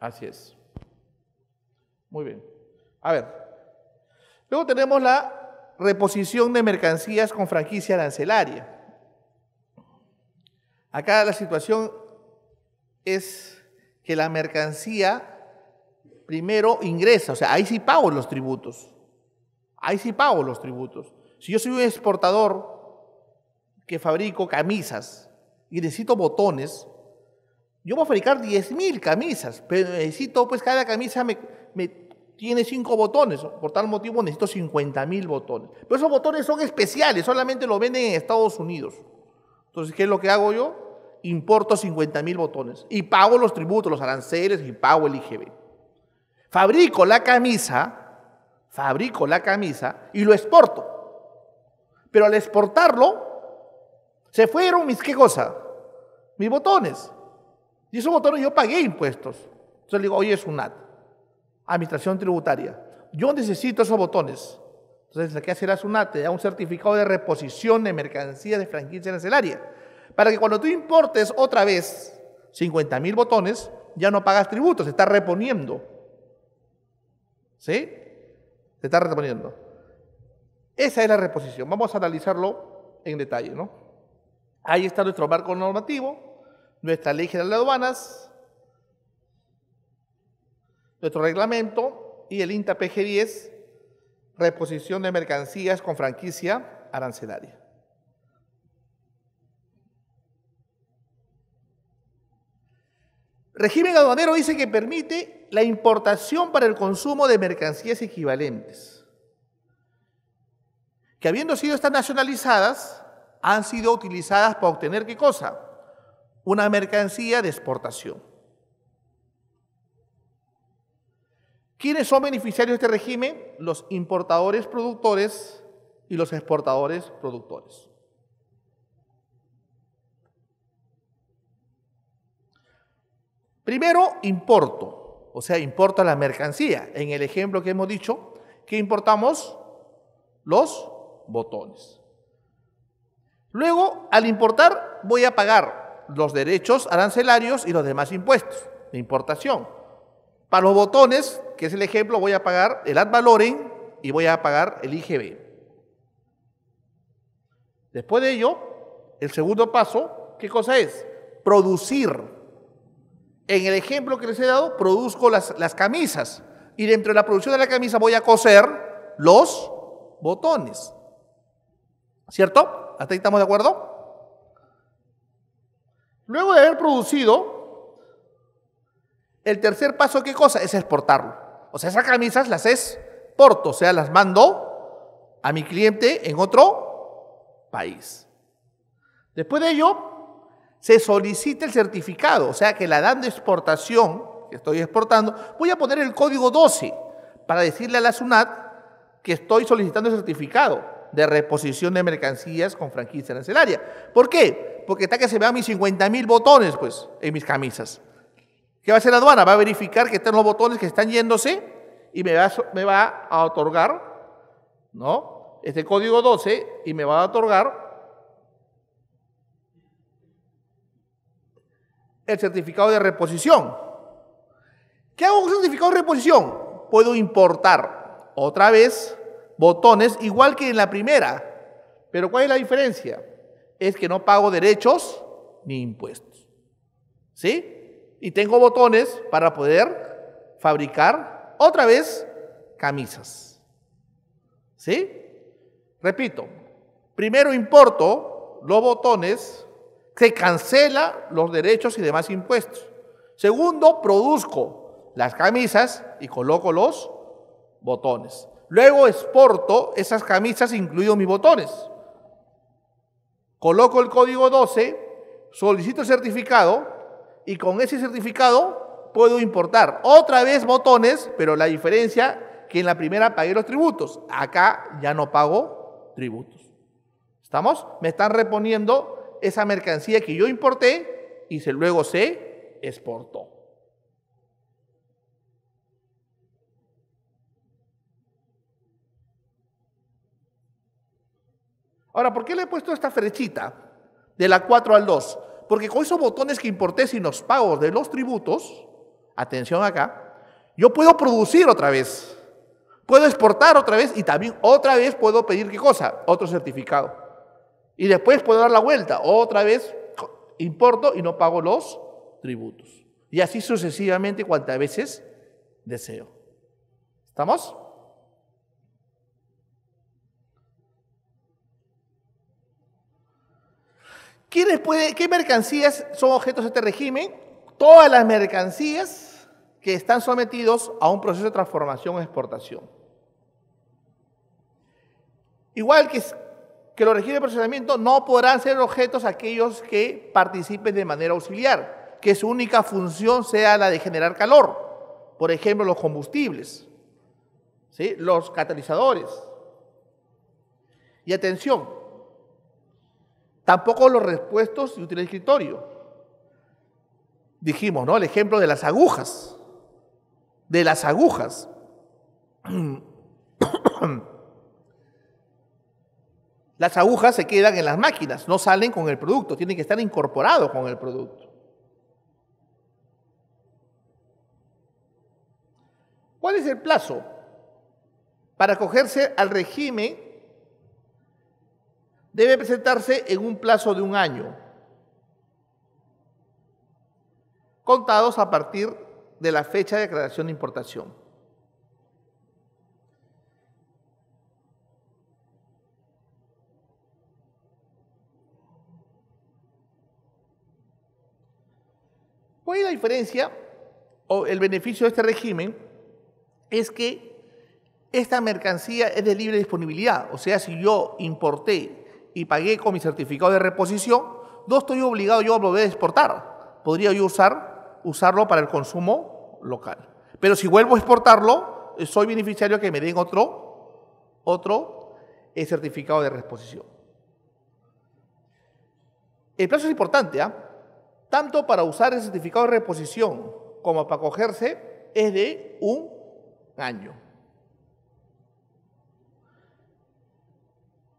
Así es. Muy bien. A ver. Luego tenemos la reposición de mercancías con franquicia arancelaria. Acá la situación es que la mercancía primero ingresa, o sea, ahí sí pago los tributos, ahí sí pago los tributos. Si yo soy un exportador que fabrico camisas y necesito botones, yo voy a fabricar 10.000 camisas, pero necesito, pues cada camisa me, tiene 5 botones, por tal motivo necesito 50.000 botones. Pero esos botones son especiales, solamente los venden en Estados Unidos. Entonces, ¿qué es lo que hago yo? importo 50 mil botones y pago los tributos, los aranceles y pago el IGB. Fabrico la camisa, fabrico la camisa y lo exporto. Pero al exportarlo, se fueron mis qué cosa? Mis botones. Y esos botones yo pagué impuestos. Entonces le digo, oye, es Administración Tributaria. Yo necesito esos botones. Entonces, ¿qué hace la SUNAT? Te da un certificado de reposición de mercancías de franquicia área para que cuando tú importes otra vez 50.000 mil botones, ya no pagas tributos, se está reponiendo. ¿Sí? Se está reponiendo. Esa es la reposición. Vamos a analizarlo en detalle, ¿no? Ahí está nuestro marco normativo, nuestra ley general de aduanas, nuestro reglamento y el INTA PG10, reposición de mercancías con franquicia arancelaria. régimen aduanero dice que permite la importación para el consumo de mercancías equivalentes, que habiendo sido estas nacionalizadas, han sido utilizadas para obtener qué cosa? Una mercancía de exportación. ¿Quiénes son beneficiarios de este régimen? Los importadores productores y los exportadores productores. Primero, importo, o sea, importa la mercancía. En el ejemplo que hemos dicho, que importamos? Los botones. Luego, al importar, voy a pagar los derechos arancelarios y los demás impuestos de importación. Para los botones, que es el ejemplo, voy a pagar el ad valorem y voy a pagar el IGB. Después de ello, el segundo paso, ¿qué cosa es? Producir en el ejemplo que les he dado, produzco las, las camisas y dentro de la producción de la camisa voy a coser los botones. ¿Cierto? ¿Hasta ahí estamos de acuerdo? Luego de haber producido, el tercer paso, ¿qué cosa? Es exportarlo. O sea, esas camisas las exporto, o sea, las mando a mi cliente en otro país. Después de ello, se solicita el certificado, o sea que la dan de exportación que estoy exportando, voy a poner el código 12 para decirle a la SUNAT que estoy solicitando el certificado de reposición de mercancías con franquicia arancelaria. ¿Por qué? Porque está que se vean mis 50 mil botones, pues, en mis camisas. ¿Qué va a hacer la aduana? Va a verificar que están los botones que están yéndose y me va, me va a otorgar, ¿no? Este código 12 y me va a otorgar el certificado de reposición. ¿Qué hago con el certificado de reposición? Puedo importar otra vez botones igual que en la primera. Pero ¿cuál es la diferencia? Es que no pago derechos ni impuestos. ¿Sí? Y tengo botones para poder fabricar otra vez camisas. ¿Sí? Repito, primero importo los botones se cancela los derechos y demás impuestos. Segundo, produzco las camisas y coloco los botones. Luego exporto esas camisas, incluidos mis botones. Coloco el código 12, solicito el certificado y con ese certificado puedo importar otra vez botones, pero la diferencia que en la primera pagué los tributos. Acá ya no pago tributos. ¿Estamos? Me están reponiendo esa mercancía que yo importé y se, luego se exportó. Ahora, ¿por qué le he puesto esta flechita de la 4 al 2? Porque con esos botones que importé sin los pagos de los tributos, atención acá, yo puedo producir otra vez, puedo exportar otra vez y también otra vez puedo pedir qué cosa, otro certificado. Y después puedo dar la vuelta. Otra vez importo y no pago los tributos. Y así sucesivamente cuantas veces deseo. ¿Estamos? puede, ¿Qué mercancías son objetos de este régimen? Todas las mercancías que están sometidos a un proceso de transformación o exportación. Igual que que los registros de procesamiento no podrán ser objetos aquellos que participen de manera auxiliar, que su única función sea la de generar calor, por ejemplo, los combustibles, ¿sí? los catalizadores. Y atención, tampoco los repuestos y útiles de escritorio. Dijimos, ¿no? El ejemplo de las agujas. De las agujas. Las agujas se quedan en las máquinas, no salen con el producto, tienen que estar incorporados con el producto. ¿Cuál es el plazo para acogerse al régimen? Debe presentarse en un plazo de un año, contados a partir de la fecha de declaración de importación. ¿Cuál la diferencia o el beneficio de este régimen? Es que esta mercancía es de libre disponibilidad. O sea, si yo importé y pagué con mi certificado de reposición, no estoy obligado yo a volver a exportar. Podría yo usarlo para el consumo local. Pero si vuelvo a exportarlo, eh, soy beneficiario que me den otro, otro eh, certificado de reposición. El plazo es importante, ¿ah? tanto para usar el certificado de reposición como para acogerse, es de un año.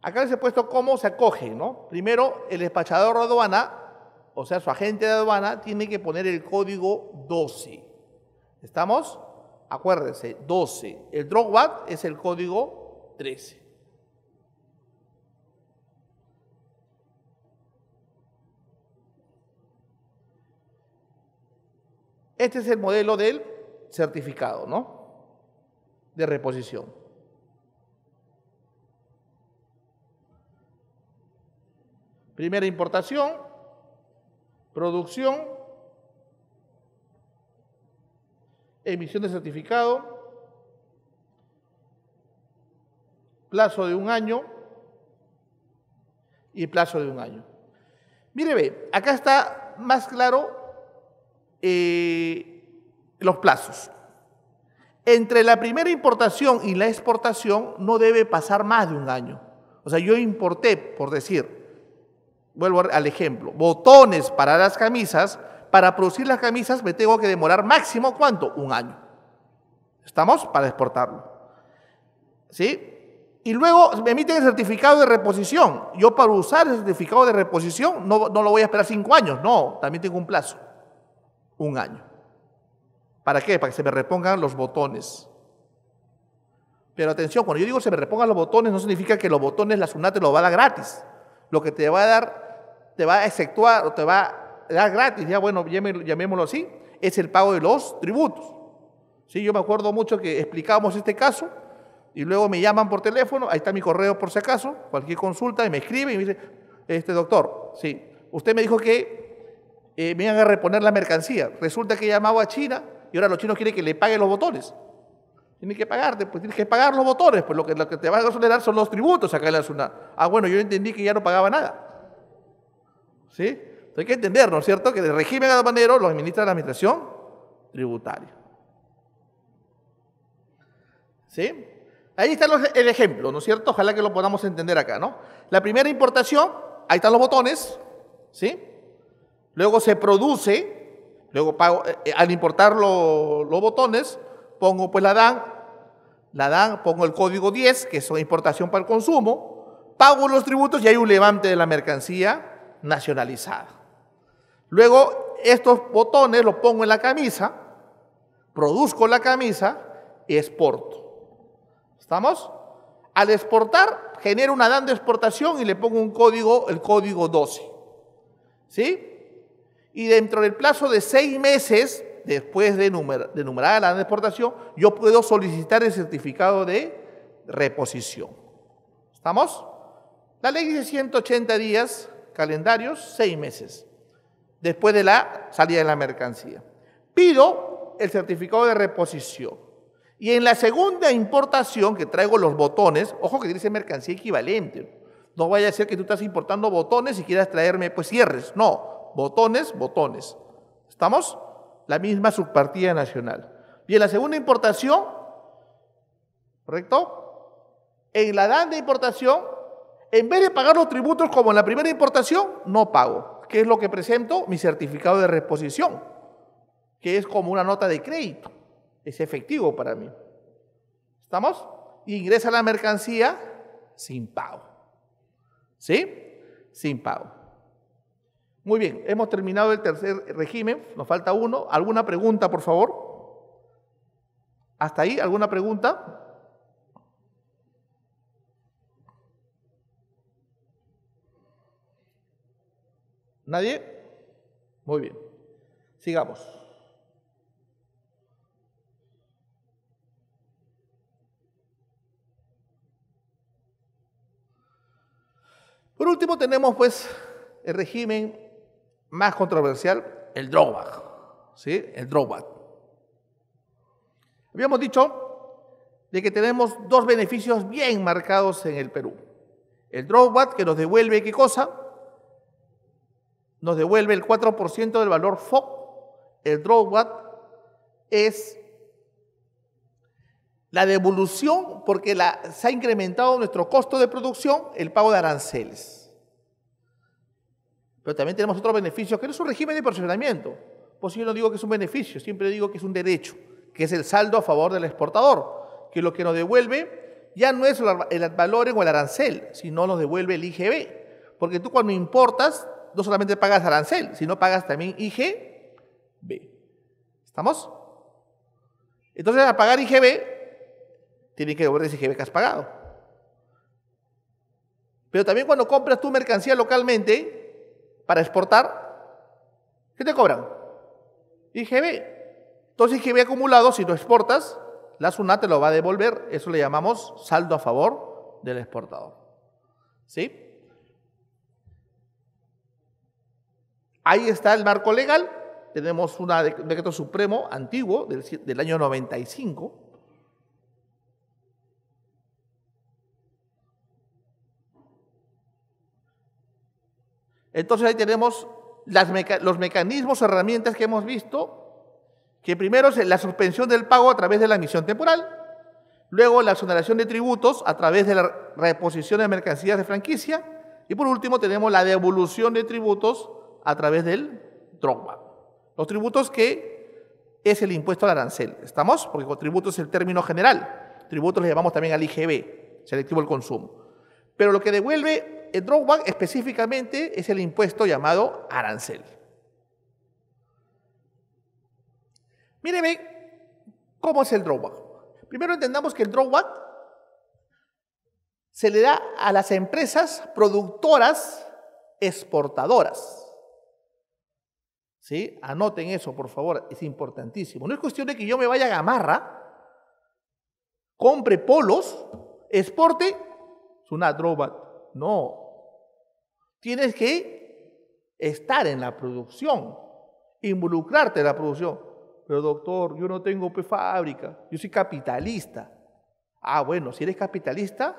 Acá les he puesto cómo se acoge, ¿no? Primero, el despachador de aduana, o sea, su agente de aduana, tiene que poner el código 12. ¿Estamos? Acuérdense, 12. El DROGBAT es el código 13. Este es el modelo del certificado, ¿no? De reposición. Primera importación, producción, emisión de certificado, plazo de un año y plazo de un año. Mire, ve, acá está más claro eh, los plazos. Entre la primera importación y la exportación no debe pasar más de un año. O sea, yo importé, por decir, vuelvo al ejemplo, botones para las camisas. Para producir las camisas me tengo que demorar máximo cuánto? Un año. ¿Estamos? Para exportarlo. ¿Sí? Y luego me emiten el certificado de reposición. Yo para usar el certificado de reposición no lo voy a esperar cinco años, no, también tengo un plazo un año. ¿Para qué? Para que se me repongan los botones. Pero atención, cuando yo digo se me repongan los botones, no significa que los botones la SUNAT te lo va a dar gratis. Lo que te va a dar, te va a exceptuar o te va a dar gratis, ya bueno, llamémoslo así, es el pago de los tributos. ¿Sí? Yo me acuerdo mucho que explicábamos este caso y luego me llaman por teléfono, ahí está mi correo por si acaso, cualquier consulta, y me escribe y me dice, este doctor, sí, usted me dijo que eh, me a reponer la mercancía. Resulta que llamaba a China y ahora los chinos quieren que le pague los botones. tiene que pagarte, pues tienes que pagar los botones, pues lo que, lo que te van a exonerar son los tributos acá en la zona. Ah, bueno, yo entendí que ya no pagaba nada. ¿Sí? Entonces hay que entender, ¿no es cierto?, que el régimen aduanero lo administra la administración tributaria. ¿Sí? Ahí está el ejemplo, ¿no es cierto? Ojalá que lo podamos entender acá, ¿no? La primera importación, ahí están los botones, ¿sí? Luego se produce, luego pago, eh, eh, al importar los botones, pongo pues la DAN, la DAN, pongo el código 10, que es importación para el consumo, pago los tributos y hay un levante de la mercancía nacionalizada. Luego estos botones los pongo en la camisa, produzco la camisa y exporto. ¿Estamos? Al exportar, genero una DAN de exportación y le pongo un código, el código 12. ¿Sí? y dentro del plazo de seis meses, después de, de numerada la exportación, yo puedo solicitar el certificado de reposición. ¿Estamos? La ley dice 180 días calendarios, seis meses, después de la salida de la mercancía. Pido el certificado de reposición. Y en la segunda importación, que traigo los botones, ojo que dice mercancía equivalente, no vaya a ser que tú estás importando botones y quieras traerme pues cierres, no, botones, botones. ¿Estamos? La misma subpartida nacional. Y en la segunda importación, ¿correcto? En la dan de importación, en vez de pagar los tributos como en la primera importación, no pago. ¿Qué es lo que presento? Mi certificado de reposición, que es como una nota de crédito. Es efectivo para mí. ¿Estamos? Ingresa la mercancía sin pago. ¿Sí? Sin pago. Muy bien, hemos terminado el tercer régimen, nos falta uno. ¿Alguna pregunta, por favor? ¿Hasta ahí alguna pregunta? ¿Nadie? Muy bien. Sigamos. Por último tenemos pues el régimen más controversial, el drawback. ¿Sí? El drawback. Habíamos dicho de que tenemos dos beneficios bien marcados en el Perú. El drawback que nos devuelve qué cosa? Nos devuelve el 4% del valor FOC. El drawback es la devolución porque la, se ha incrementado nuestro costo de producción, el pago de aranceles. Pero también tenemos otro beneficio, que no es un régimen de posicionamiento. Pues yo no digo que es un beneficio, siempre digo que es un derecho, que es el saldo a favor del exportador, que lo que nos devuelve ya no es el valor o el arancel, sino nos devuelve el IGB. Porque tú cuando importas, no solamente pagas arancel, sino pagas también IGB. ¿Estamos? Entonces, al pagar IGB, tiene que devolver ese IGB que has pagado. Pero también cuando compras tu mercancía localmente, para exportar, ¿qué te cobran? IGB. Entonces, IGB acumulado, si lo exportas, la SUNAT te lo va a devolver. Eso le llamamos saldo a favor del exportador. ¿Sí? Ahí está el marco legal. Tenemos un decreto supremo antiguo del, del año 95 Entonces ahí tenemos los mecanismos, herramientas que hemos visto, que primero es la suspensión del pago a través de la emisión temporal, luego la exoneración de tributos a través de la reposición de mercancías de franquicia, y por último tenemos la devolución de tributos a través del DROGBA. Los tributos que es el impuesto al arancel, ¿estamos? Porque tributo es el término general, tributos le llamamos también al IGB, selectivo el consumo. Pero lo que devuelve el drawback específicamente es el impuesto llamado arancel. Mírenme cómo es el drawback. Primero entendamos que el drawback se le da a las empresas productoras exportadoras. ¿Sí? Anoten eso, por favor, es importantísimo. No es cuestión de que yo me vaya a Gamarra, compre polos, exporte, es una drawback. No. Tienes que estar en la producción, involucrarte en la producción. Pero doctor, yo no tengo fábrica, yo soy capitalista. Ah, bueno, si eres capitalista,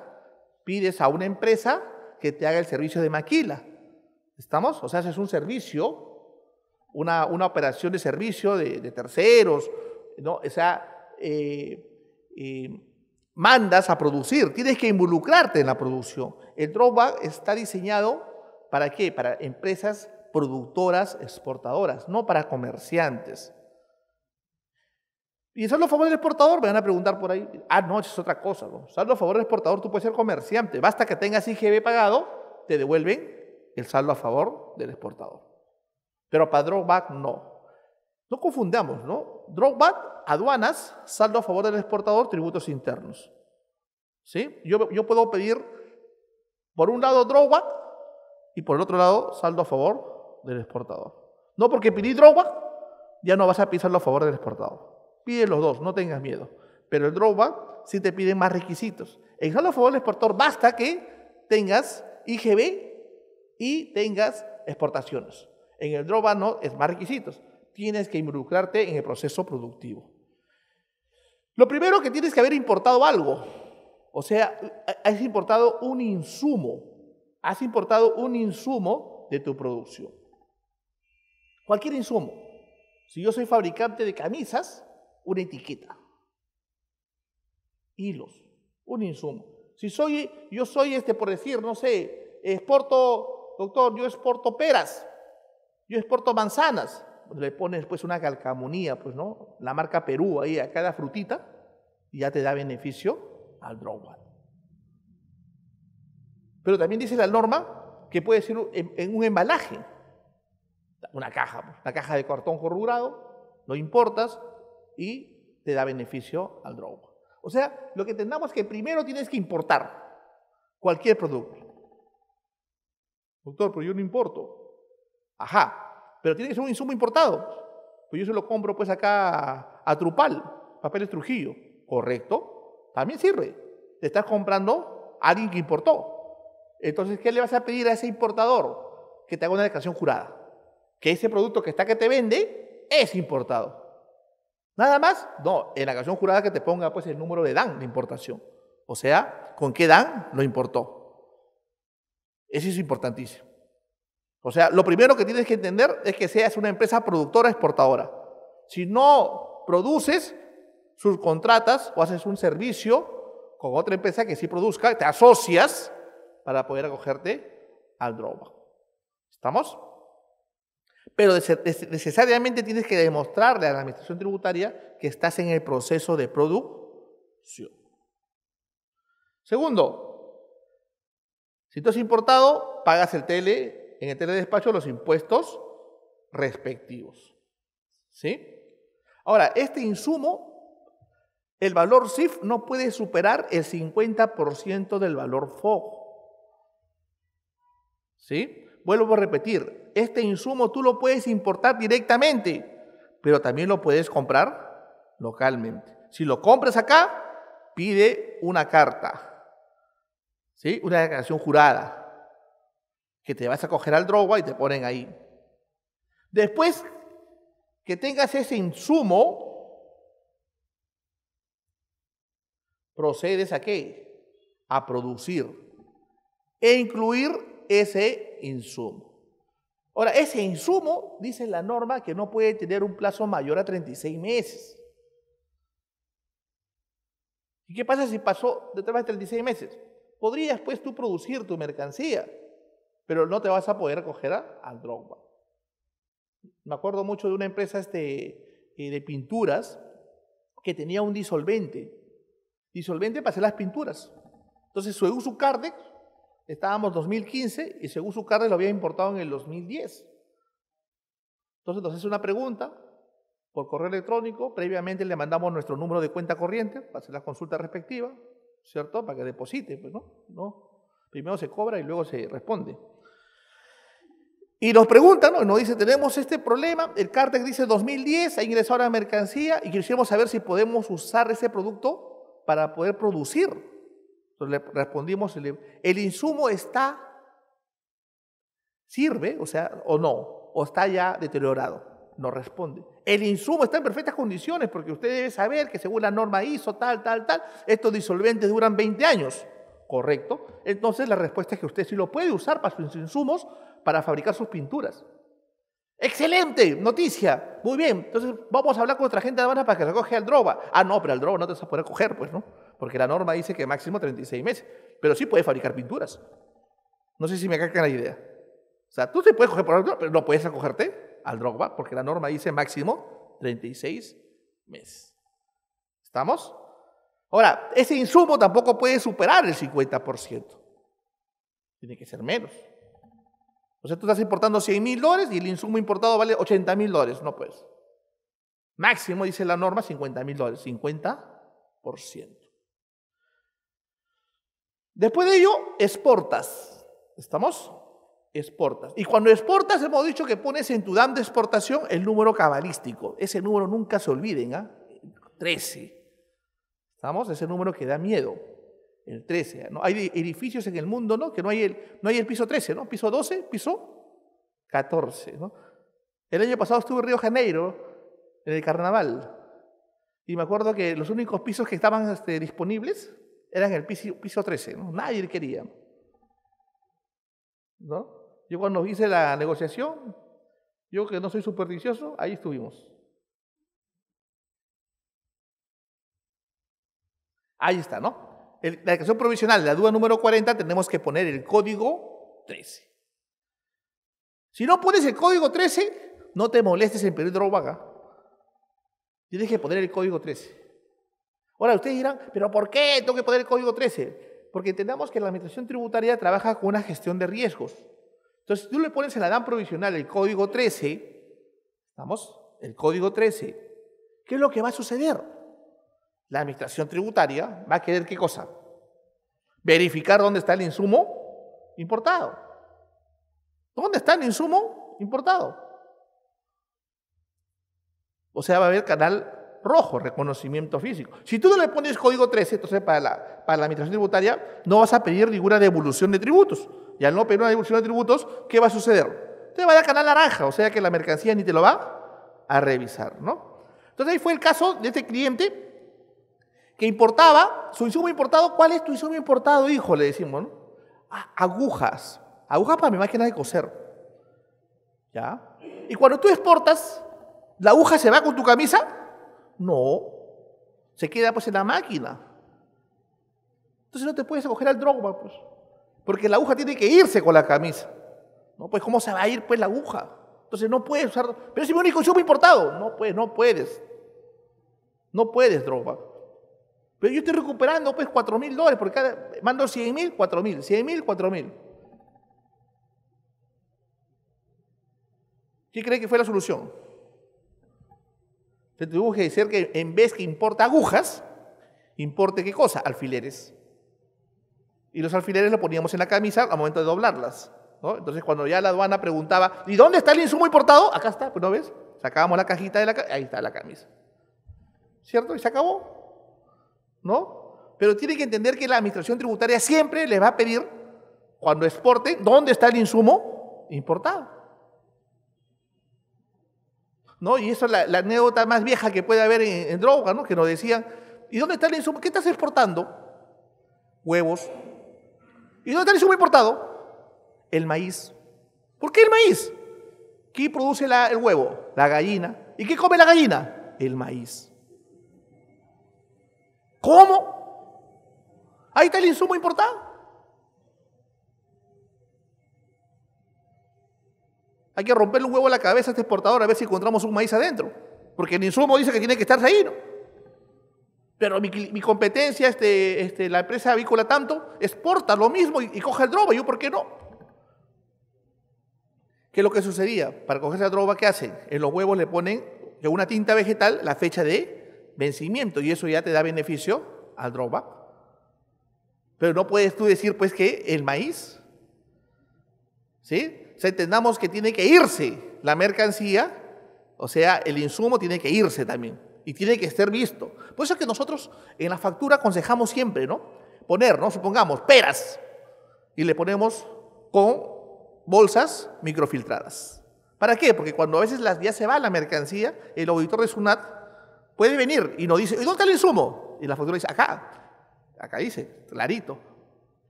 pides a una empresa que te haga el servicio de maquila. ¿Estamos? O sea, es un servicio, una, una operación de servicio de, terceros, ¿no? O sea, eh, eh, mandas a producir, tienes que involucrarte en la producción. El dropback está diseñado ¿Para qué? Para empresas productoras, exportadoras, no para comerciantes. Y saldo a favor del exportador, me van a preguntar por ahí. Ah, no, eso es otra cosa. ¿no? Saldo a favor del exportador, tú puedes ser comerciante. Basta que tengas IGB pagado, te devuelven el saldo a favor del exportador. Pero para drawback no. No confundamos, ¿no? Drawback, aduanas, saldo a favor del exportador, tributos internos. ¿Sí? Yo, yo puedo pedir, por un lado, drawback y por el otro lado, saldo a favor del exportador. No porque pides droga, ya no vas a pisarlo a favor del exportador. Pide los dos, no tengas miedo. Pero el droga sí te pide más requisitos. En saldo a favor del exportador basta que tengas IGB y tengas exportaciones. En el droga no, es más requisitos. Tienes que involucrarte en el proceso productivo. Lo primero que tienes que haber importado algo. O sea, has importado un insumo Has importado un insumo de tu producción. Cualquier insumo. Si yo soy fabricante de camisas, una etiqueta. Hilos, un insumo. Si soy, yo soy este, por decir, no sé, exporto, doctor, yo exporto peras, yo exporto manzanas. Le pones pues una calcamonía, pues no, la marca Perú ahí a cada frutita y ya te da beneficio al drawback. Pero también dice la norma que puede ser em, en, un embalaje. Una caja, pues, una caja de cartón corrugado, lo importas y te da beneficio al drogo. O sea, lo que entendamos es que primero tienes que importar cualquier producto. Doctor, pero yo no importo. Ajá, pero tiene que ser un insumo importado. Pues yo se lo compro pues acá a, Trupal, papeles Trujillo. Correcto, también sirve. Te estás comprando a alguien que importó. Entonces, ¿qué le vas a pedir a ese importador? Que te haga una declaración jurada. Que ese producto que está que te vende es importado. Nada más, no, en la declaración jurada que te ponga pues el número de DAN de importación. O sea, con qué DAN lo importó. Eso es importantísimo. O sea, lo primero que tienes que entender es que seas una empresa productora exportadora. Si no produces, subcontratas o haces un servicio con otra empresa que sí produzca, te asocias para poder acogerte al drawback. ¿Estamos? Pero necesariamente tienes que demostrarle a la administración tributaria que estás en el proceso de producción. Segundo, si tú has importado, pagas el tele, en el teledespacho los impuestos respectivos. ¿Sí? Ahora, este insumo, el valor SIF no puede superar el 50% del valor FOG. ¿Sí? Vuelvo a repetir, este insumo tú lo puedes importar directamente, pero también lo puedes comprar localmente. Si lo compras acá, pide una carta, ¿sí? Una declaración jurada, que te vas a coger al droga y te ponen ahí. Después que tengas ese insumo, procedes a qué? A producir e incluir ese insumo. Ahora, ese insumo, dice la norma, que no puede tener un plazo mayor a 36 meses. ¿Y qué pasa si pasó de 36 meses? Podrías pues tú producir tu mercancía, pero no te vas a poder acoger al Drogba. Me acuerdo mucho de una empresa este, eh, de pinturas que tenía un disolvente. Disolvente para hacer las pinturas. Entonces su uso cardex estábamos 2015 y según su carta lo había importado en el 2010. Entonces nos hace una pregunta por correo electrónico, previamente le mandamos nuestro número de cuenta corriente para hacer la consulta respectiva, ¿cierto? Para que deposite, pues no, no. Primero se cobra y luego se responde. Y nos pregunta, ¿no? nos dice, tenemos este problema, el cártel dice 2010, ha ingresado una mercancía y quisiéramos saber si podemos usar ese producto para poder producir entonces le respondimos, el insumo está, sirve, o sea, o no, o está ya deteriorado. No responde. El insumo está en perfectas condiciones porque usted debe saber que según la norma ISO, tal, tal, tal, estos disolventes duran 20 años, ¿correcto? Entonces la respuesta es que usted sí lo puede usar para sus insumos para fabricar sus pinturas. Excelente noticia, muy bien. Entonces vamos a hablar con otra gente de Habana para que recoge el droga. Ah, no, pero al droga no te vas a poder coger, pues, ¿no? porque la norma dice que máximo 36 meses, pero sí puede fabricar pinturas. No sé si me caca la idea. O sea, tú te puedes coger por ejemplo, pero no puedes acogerte al Drogba, porque la norma dice máximo 36 meses. ¿Estamos? Ahora, ese insumo tampoco puede superar el 50%. Tiene que ser menos. O sea, tú estás importando 100 mil dólares y el insumo importado vale 80 mil dólares. No puedes. Máximo, dice la norma, 50 mil dólares. 50%. Después de ello, exportas. ¿Estamos? Exportas. Y cuando exportas, hemos dicho que pones en tu DAM de exportación el número cabalístico. Ese número nunca se olviden, ¿ah? ¿eh? 13. ¿Estamos? Ese número que da miedo. El 13. ¿no? Hay edificios en el mundo, ¿no? Que no hay, el, no hay el piso 13, ¿no? Piso 12, piso 14, ¿no? El año pasado estuve en Río Janeiro, en el carnaval. Y me acuerdo que los únicos pisos que estaban este, disponibles era el piso, 13, ¿no? nadie quería. ¿No? Yo cuando hice la negociación, yo que no soy supersticioso, ahí estuvimos. Ahí está, ¿no? la declaración provisional, la duda número 40, tenemos que poner el código 13. Si no pones el código 13, no te molestes en pedir droga. Tienes que poner el código 13. Ahora, ustedes dirán, ¿pero por qué tengo que poner el código 13? Porque entendamos que la administración tributaria trabaja con una gestión de riesgos. Entonces, si tú le pones en la DAN provisional el código 13, ¿estamos? El código 13. ¿Qué es lo que va a suceder? La administración tributaria va a querer qué cosa? Verificar dónde está el insumo importado. ¿Dónde está el insumo importado? O sea, va a haber canal rojo, reconocimiento físico. Si tú no le pones código 13, entonces para la, para administración tributaria no vas a pedir ninguna devolución de tributos. Y al no pedir una devolución de tributos, ¿qué va a suceder? Te va a dar canal naranja, o sea que la mercancía ni te lo va a revisar, ¿no? Entonces ahí fue el caso de este cliente que importaba, su insumo importado, ¿cuál es tu insumo importado, hijo? Le decimos, ¿no? Ah, agujas, agujas para mi máquina de coser, ¿ya? Y cuando tú exportas, la aguja se va con tu camisa no. Se queda pues en la máquina. Entonces no te puedes acoger al Drogba, pues. Porque la aguja tiene que irse con la camisa. ¿No? Pues cómo se va a ir pues la aguja. Entonces no puedes usar. Pero si me único yo me importado. Pues, no puedes, no puedes. No puedes, Drogba. Pero yo estoy recuperando pues cuatro mil dólares porque cada. Mando cien mil, cuatro mil. 100 mil, cuatro mil. ¿Quién cree que fue la solución? le tuvo que decir que en vez que importa agujas, importe qué cosa, alfileres. Y los alfileres los poníamos en la camisa al momento de doblarlas. Entonces cuando ya la aduana preguntaba, ¿y dónde está el insumo importado? Acá está, pues no ves. Sacábamos la cajita de la camisa, ahí está la camisa. ¿Cierto? Y se acabó. ¿No? Pero tiene que entender que la administración tributaria siempre les va a pedir, cuando exporte, ¿dónde está el insumo importado? ¿no? Y esa es la, anécdota más vieja que puede haber en, en, droga, ¿no? Que nos decían, ¿y dónde está el insumo? ¿Qué estás exportando? Huevos. ¿Y dónde está el insumo importado? El maíz. ¿Por qué el maíz? ¿Qué produce el huevo? La gallina. ¿Y qué come la gallina? El maíz. ¿Cómo? Ahí está el insumo importado. Hay que romperle un huevo a la cabeza a este exportador a ver si encontramos un maíz adentro. Porque el insumo dice que tiene que estar ahí, ¿no? Pero mi, competencia, este, este, la empresa avícola tanto, exporta lo mismo y, coge el droga. ¿Yo por qué no? ¿Qué es lo que sucedía? Para cogerse esa droga, ¿qué hacen? En los huevos le ponen en una tinta vegetal la fecha de vencimiento y eso ya te da beneficio al droga. Pero no puedes tú decir, pues, que el maíz, ¿sí? sea, entendamos que tiene que irse la mercancía, o sea, el insumo tiene que irse también y tiene que ser visto. Por eso es que nosotros en la factura aconsejamos siempre, ¿no? Poner, ¿no? Supongamos, peras y le ponemos con bolsas microfiltradas. ¿Para qué? Porque cuando a veces las, ya se va la mercancía, el auditor de SUNAT puede venir y nos dice, ¿y dónde está el insumo? Y la factura dice, acá, acá dice, clarito,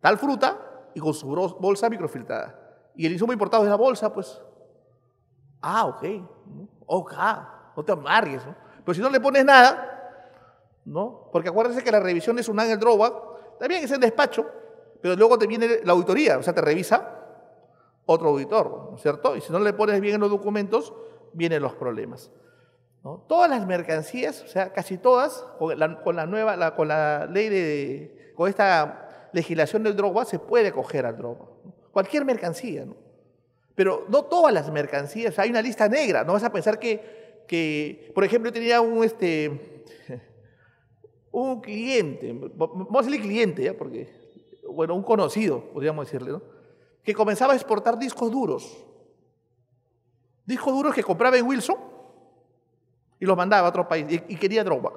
tal fruta y con su bolsa microfiltrada y el insumo importado es la bolsa, pues. Ah, ok. Ok, ah, no te amargues. ¿no? Pero si no le pones nada, ¿no? Porque acuérdense que la revisión es un el droga, también es en despacho, pero luego te viene la auditoría, o sea, te revisa otro auditor, ¿no es cierto? Y si no le pones bien los documentos, vienen los problemas. ¿no? Todas las mercancías, o sea, casi todas, con la, nueva, con la ley de, con esta legislación del droga, se puede coger al droga, ¿no? cualquier mercancía, ¿no? Pero no todas las mercancías, hay una lista negra, no vas a pensar que, por ejemplo, yo tenía un, este, un cliente, vamos cliente, porque, bueno, un conocido, podríamos decirle, ¿no? Que comenzaba a exportar discos duros. Discos duros que compraba en Wilson y los mandaba a otro país y, quería droga.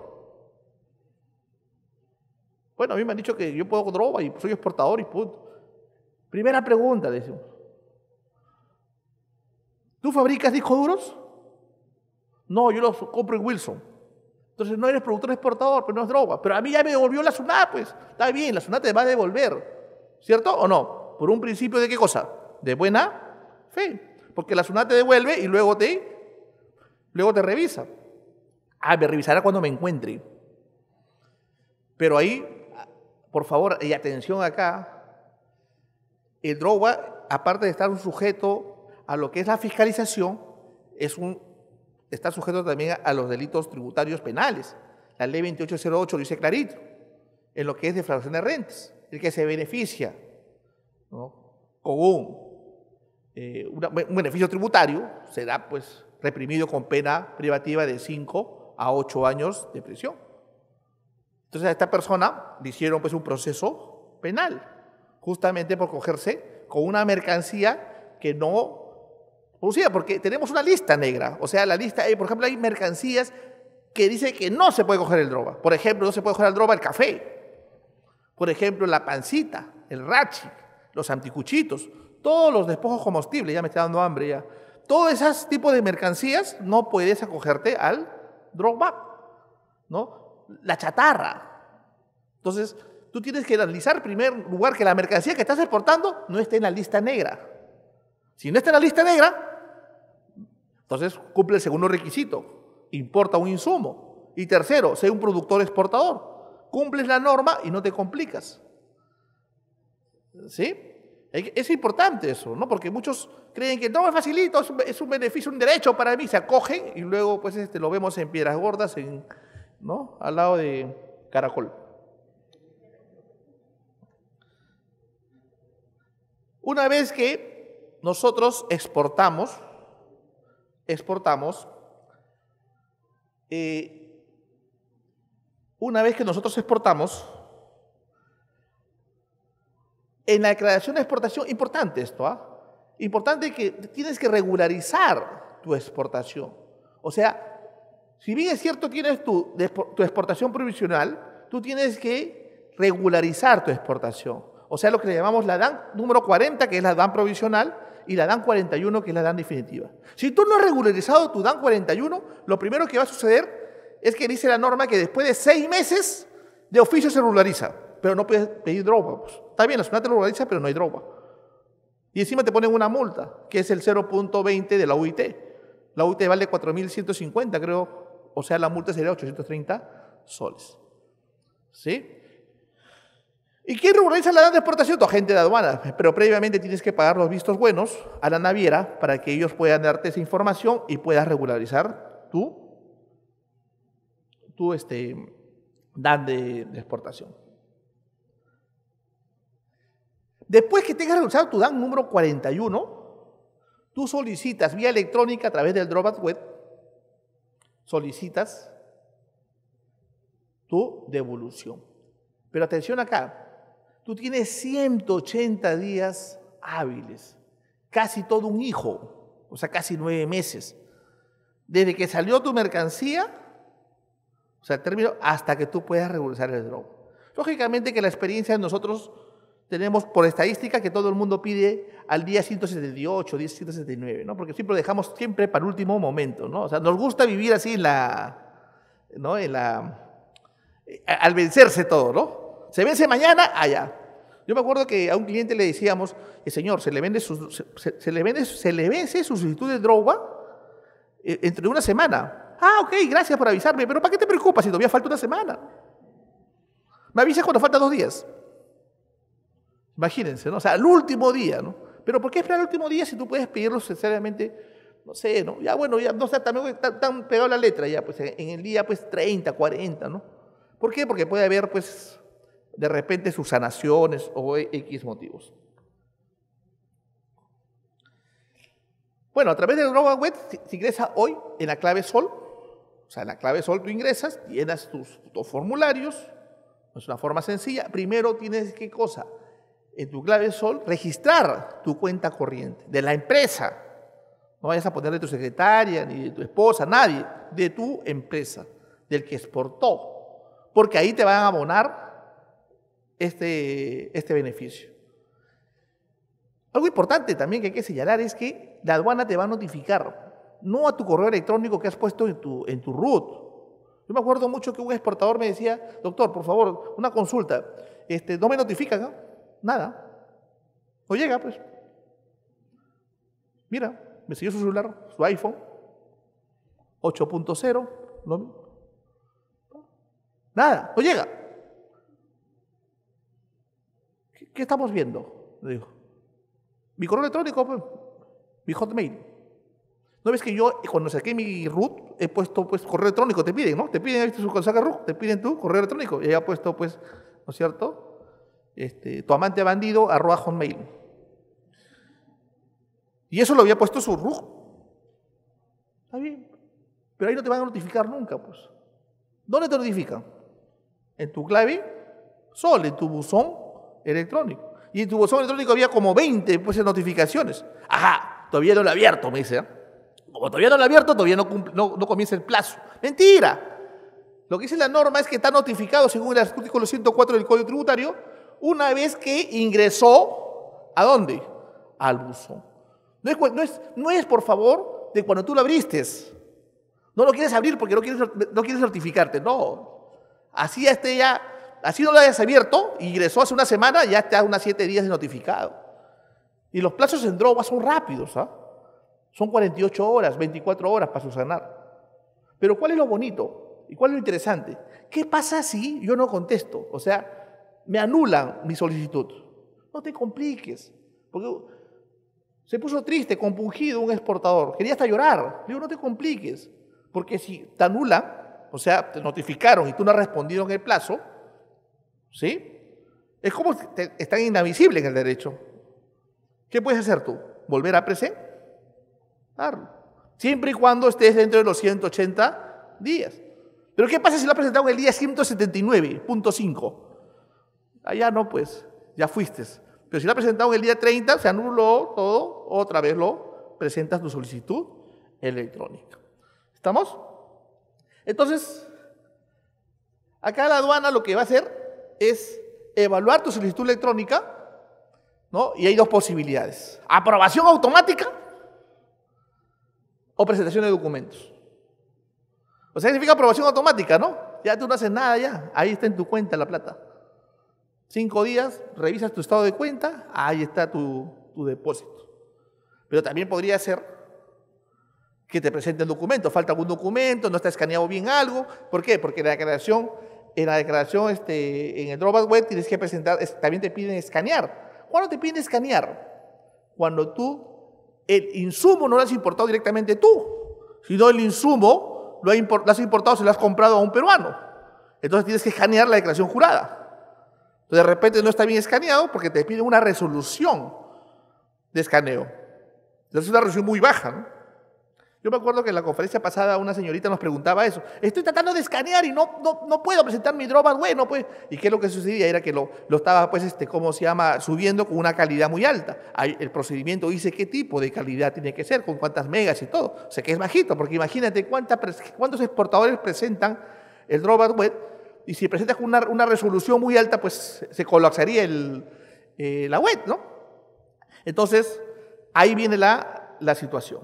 Bueno, a mí me han dicho que yo puedo droga y soy exportador y puedo Primera pregunta, decimos. ¿Tú fabricas discos duros? No, yo los compro en Wilson. Entonces no eres productor exportador, pero pues no es droga. Pero a mí ya me devolvió la SUNA, pues. Está bien, la SUNA te va a devolver. ¿Cierto o no? Por un principio de qué cosa? De buena fe. Porque la SUNA te devuelve y luego te, luego te revisa. Ah, me revisará cuando me encuentre. Pero ahí, por favor, y atención acá, el droga, aparte de estar sujeto a lo que es la fiscalización, es un, está sujeto también a los delitos tributarios penales. La ley 2808 lo dice clarito, en lo que es defraudación de rentas. El que se beneficia ¿no? con un, eh, beneficio tributario será pues reprimido con pena privativa de 5 a 8 años de prisión. Entonces a esta persona le hicieron pues un proceso penal justamente por cogerse con una mercancía que no producía, porque tenemos una lista negra, o sea, la lista, eh, por ejemplo, hay mercancías que dice que no se puede coger el droga. Por ejemplo, no se puede coger el droga el café. Por ejemplo, la pancita, el rachi, los anticuchitos, todos los despojos comestibles, ya me está dando hambre ya. Todos esos tipos de mercancías no puedes acogerte al droga, ¿no? La chatarra. Entonces, tú tienes que analizar en primer lugar que la mercancía que estás exportando no esté en la lista negra. Si no está en la lista negra, entonces cumple el segundo requisito, importa un insumo. Y tercero, sé un productor exportador. Cumples la norma y no te complicas. ¿Sí? Es importante eso, ¿no? Porque muchos creen que no es facilito, es un, beneficio, un derecho para mí, se acogen y luego pues este, lo vemos en Piedras Gordas, en, ¿no? Al lado de Caracol. Una vez que nosotros exportamos, exportamos, eh, una vez que nosotros exportamos, en la declaración de exportación, importante esto, ¿ah? Importante que tienes que regularizar tu exportación. O sea, si bien es cierto que tienes tu exportación provisional, tú tienes que regularizar tu exportación. O sea, lo que le llamamos la DAN número 40, que es la DAN provisional, y la DAN 41, que es la DAN definitiva. Si tú no has regularizado tu DAN 41, lo primero que va a suceder es que dice la norma que después de seis meses de oficio se regulariza, pero no puedes pedir droga. Pues. Está bien, la ciudad te regulariza, pero no hay droga. Y encima te ponen una multa, que es el 0.20 de la UIT. La UIT vale 4.150, creo. O sea, la multa sería 830 soles. ¿Sí? ¿Y quién regulariza la de exportación? Tu agente de aduana. Pero previamente tienes que pagar los vistos buenos a la naviera para que ellos puedan darte esa información y puedas regularizar tu, tu este, dan de, exportación. Después que tengas regularizado tu DAN número 41, tú solicitas vía electrónica a través del Dropbox Web, solicitas tu devolución. Pero atención acá, Tú tienes 180 días hábiles, casi todo un hijo, o sea, casi nueve meses. Desde que salió tu mercancía, o sea, término, hasta que tú puedas regularizar el dron. Lógicamente que la experiencia de nosotros tenemos por estadística que todo el mundo pide al día 178, 179, ¿no? Porque siempre lo dejamos siempre para el último momento, ¿no? O sea, nos gusta vivir así la, ¿no? la, eh, al vencerse todo, ¿no? se vence mañana, allá. Yo me acuerdo que a un cliente le decíamos, el eh, señor, se le vende se, le vence su solicitud de droga eh, entre una semana. Ah, ok, gracias por avisarme, pero ¿para qué te preocupas si todavía falta una semana? Me avisas cuando falta dos días. Imagínense, ¿no? O sea, el último día, ¿no? Pero ¿por qué esperar el último día si tú puedes pedirlo sinceramente? No sé, ¿no? Ya bueno, ya no está tan, pegada tan la letra ya, pues en el día pues 30, 40, ¿no? ¿Por qué? Porque puede haber pues de repente sus sanaciones o X motivos. Bueno, a través de la web, se ingresa hoy en la clave sol, o sea, en la clave sol tú ingresas, llenas tus, dos formularios, es una forma sencilla. Primero tienes ¿qué cosa, en tu clave sol, registrar tu cuenta corriente de la empresa. No vayas a poner de tu secretaria, ni de tu esposa, nadie, de tu empresa, del que exportó. Porque ahí te van a abonar este, este beneficio. Algo importante también que hay que señalar es que la aduana te va a notificar, no a tu correo electrónico que has puesto en tu, en tu root. Yo me acuerdo mucho que un exportador me decía, doctor, por favor, una consulta, este, no me notifica nada. No llega, pues. Mira, me siguió su celular, su iPhone, 8.0, nada, no llega. ¿qué estamos viendo? Le digo, mi correo electrónico, pues, mi hotmail. ¿No ves que yo cuando saqué mi root he puesto pues correo electrónico? Te piden, ¿no? Te piden, su sacas root, te piden tu correo electrónico. Y ahí ha puesto pues, ¿no es cierto? Este, tu amante bandido arroba hotmail. Y eso lo había puesto su root. Está bien. Pero ahí no te van a notificar nunca, pues. ¿Dónde te notifican? En tu clave, sol, en tu buzón electrónico. Y en tu buzón electrónico había como 20 pues, notificaciones. Ajá, todavía no lo he abierto, me dice. ¿eh? Como todavía no lo he abierto, todavía no, no, comienza el plazo. Mentira. Lo que dice la norma es que está notificado, según el artículo 104 del Código Tributario, una vez que ingresó, ¿a dónde? Al buzón. No es, no es, no es por favor, de cuando tú lo abriste. No lo quieres abrir porque no quieres, no quieres certificarte, no. Así ya esté ya Así no lo hayas abierto, ingresó hace una semana, ya te da unas siete días de notificado. Y los plazos en droga son rápidos, ¿ah? Son 48 horas, 24 horas para subsanar. Pero ¿cuál es lo bonito? ¿Y cuál es lo interesante? ¿Qué pasa si yo no contesto? O sea, me anulan mi solicitud. No te compliques. Porque se puso triste, compungido un exportador. Quería hasta llorar. digo, no te compliques. Porque si te anulan, o sea, te notificaron y tú no has respondido en el plazo, ¿Sí? Es como están inadmisibles en el derecho. ¿Qué puedes hacer tú? ¿Volver a presentarlo? Siempre y cuando estés dentro de los 180 días. Pero ¿qué pasa si lo ha presentado en el día 179.5? Allá no, pues, ya fuiste. Pero si lo ha presentado en el día 30, se anuló todo, otra vez lo presentas tu solicitud electrónica. ¿Estamos? Entonces, acá la aduana lo que va a hacer es evaluar tu solicitud electrónica, ¿no? Y hay dos posibilidades. Aprobación automática o presentación de documentos. O sea, significa aprobación automática, ¿no? Ya tú no haces nada ya, ahí está en tu cuenta la plata. Cinco días, revisas tu estado de cuenta, ahí está tu, depósito. Pero también podría ser que te presenten documentos, falta algún documento, no está escaneado bien algo. ¿Por qué? Porque la declaración en la declaración, este, en el Dropbox Web tienes que presentar, también te piden escanear. ¿Cuándo te piden escanear? Cuando tú, el insumo no lo has importado directamente tú, sino el insumo lo, has importado, se lo has comprado a un peruano. Entonces tienes que escanear la declaración jurada. de repente no está bien escaneado porque te piden una resolución de escaneo. Entonces es una resolución muy baja, yo me acuerdo que en la conferencia pasada una señorita nos preguntaba eso. Estoy tratando de escanear y no, no, puedo presentar mi droga. Bueno, pues, ¿y qué es lo que sucedía? Era que lo, estaba, pues, este, ¿cómo se llama? Subiendo con una calidad muy alta. el procedimiento dice qué tipo de calidad tiene que ser, con cuántas megas y todo. O sea, que es bajito, porque imagínate cuánta, cuántos exportadores presentan el droga web y si presentas una, una resolución muy alta, pues se colapsaría el, eh, la web, ¿no? Entonces, ahí viene la situación.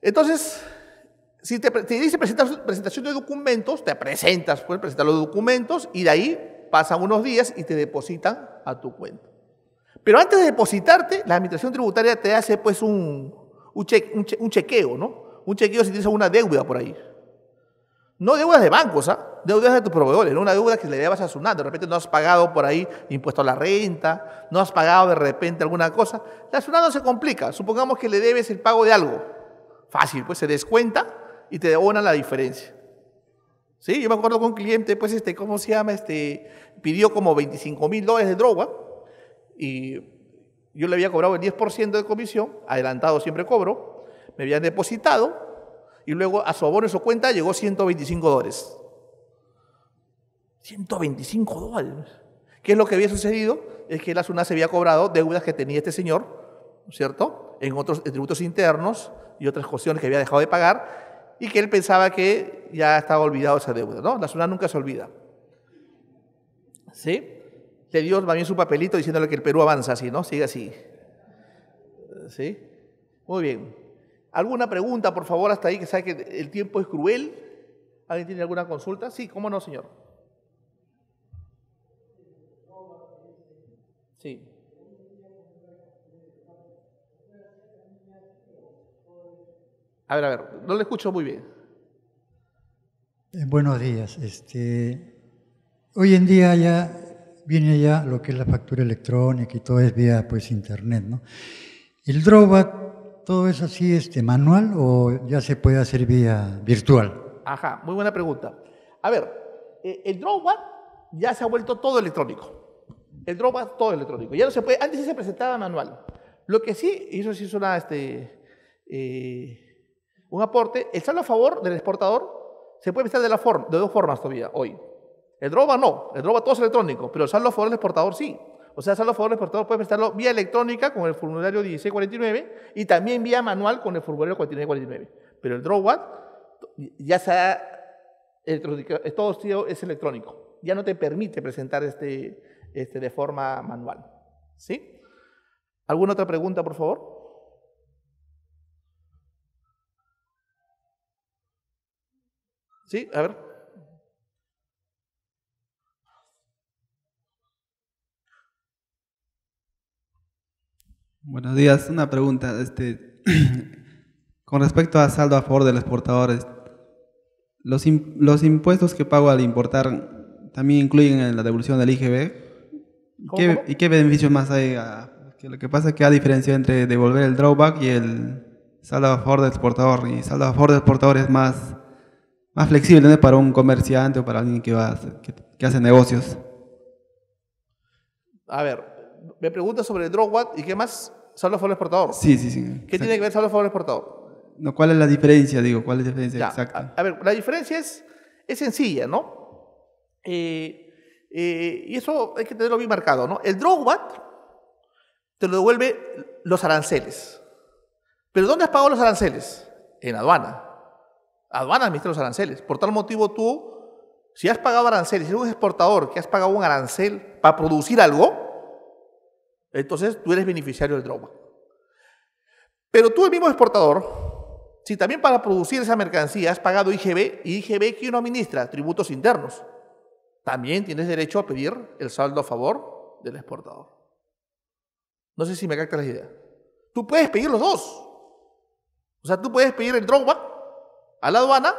Entonces, si te, dice presentación de documentos, te presentas, pues, presentar los documentos y de ahí pasan unos días y te depositan a tu cuenta. Pero antes de depositarte, la administración tributaria te hace pues un, un, chequeo, ¿no? Un chequeo si tienes alguna deuda por ahí. No deudas de bancos, ¿ah? Deudas de tus proveedores, ¿no? una deuda que le debas a nada, De repente no has pagado por ahí impuesto a la renta, no has pagado de repente alguna cosa. La SUNAT no se complica. Supongamos que le debes el pago de algo Fácil, pues se descuenta y te devuelven la diferencia. Sí, yo me acuerdo con un cliente, pues, este, ¿cómo se llama? Este, pidió como 25 mil dólares de droga y yo le había cobrado el 10% de comisión, adelantado siempre cobro, me habían depositado y luego a su abono en su cuenta llegó 125 dólares. 125 dólares. ¿Qué es lo que había sucedido? Es que la unas se había cobrado deudas que tenía este señor, ¿cierto? en otros tributos internos y otras cuestiones que había dejado de pagar y que él pensaba que ya estaba olvidado esa deuda. ¿no? La zona nunca se olvida. ¿Sí? Le dio también su papelito diciéndole que el Perú avanza así, ¿no? Sigue así. ¿Sí? Muy bien. ¿Alguna pregunta, por favor, hasta ahí, que sabe que el tiempo es cruel? ¿Alguien tiene alguna consulta? Sí, ¿cómo no, señor? Sí. A ver, a ver, no le escucho muy bien. Eh, buenos días. Este, hoy en día ya viene ya lo que es la factura electrónica y todo es vía pues internet, ¿no? El drawback, ¿todo es así este, manual o ya se puede hacer vía virtual? Ajá, muy buena pregunta. A ver, eh, el drawback ya se ha vuelto todo electrónico. El drawback todo electrónico. Ya no se puede, antes sí se presentaba manual. Lo que sí, eso sí es una, este, eh, un aporte, el saldo a favor del exportador se puede prestar de, dos formas todavía hoy. El droga no, el droga todo es electrónico, pero el saldo a favor del exportador sí. O sea, el saldo a favor del exportador puede prestarlo vía electrónica con el formulario 1649 y también vía manual con el formulario 4949. Pero el droga ya se ha todo es electrónico. Ya no te permite presentar este, este de forma manual. ¿Sí? ¿Alguna otra pregunta, por favor? Sí, a ver. Buenos días, una pregunta. Este, con respecto a saldo a favor de los exportadores, ¿los, impuestos que pago al importar también incluyen en la devolución del IGB? ¿Y qué beneficios más hay? que lo que pasa es que hay diferencia entre devolver el drawback y el saldo a favor del exportador. Y saldo a favor del exportador es más más flexible ¿no? para un comerciante o para alguien que, va que, hace negocios. A ver, me pregunta sobre el DrawWatt y qué más saldo favor exportador. Sí, sí, sí. ¿Qué tiene que ver saldo favor exportador? No, ¿Cuál es la diferencia, digo? ¿Cuál es la diferencia exacta? A, ver, la diferencia es, es sencilla, ¿no? Eh, eh, y eso hay que tenerlo bien marcado, ¿no? El DrawWatt te lo devuelve los aranceles. ¿Pero dónde has pagado los aranceles? En aduana aduanas administra los aranceles. Por tal motivo, tú, si has pagado aranceles, si eres un exportador que has pagado un arancel para producir algo, entonces tú eres beneficiario del droga. Pero tú, el mismo exportador, si también para producir esa mercancía has pagado IGB, y IGB que uno administra, tributos internos, también tienes derecho a pedir el saldo a favor del exportador. No sé si me capta la idea. Tú puedes pedir los dos. O sea, tú puedes pedir el drawback a la aduana,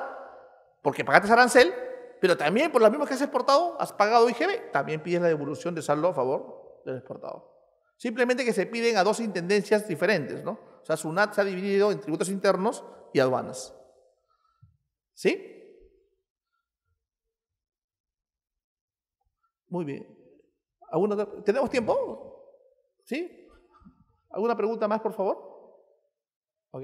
porque pagaste arancel, pero también por las mismas que has exportado, has pagado IGB, también pides la devolución de saldo a favor del exportado. Simplemente que se piden a dos intendencias diferentes, ¿no? O sea, SUNAT se ha dividido en tributos internos y aduanas. ¿Sí? Muy bien. ¿Tenemos tiempo? ¿Sí? ¿Alguna pregunta más, por favor? Ok.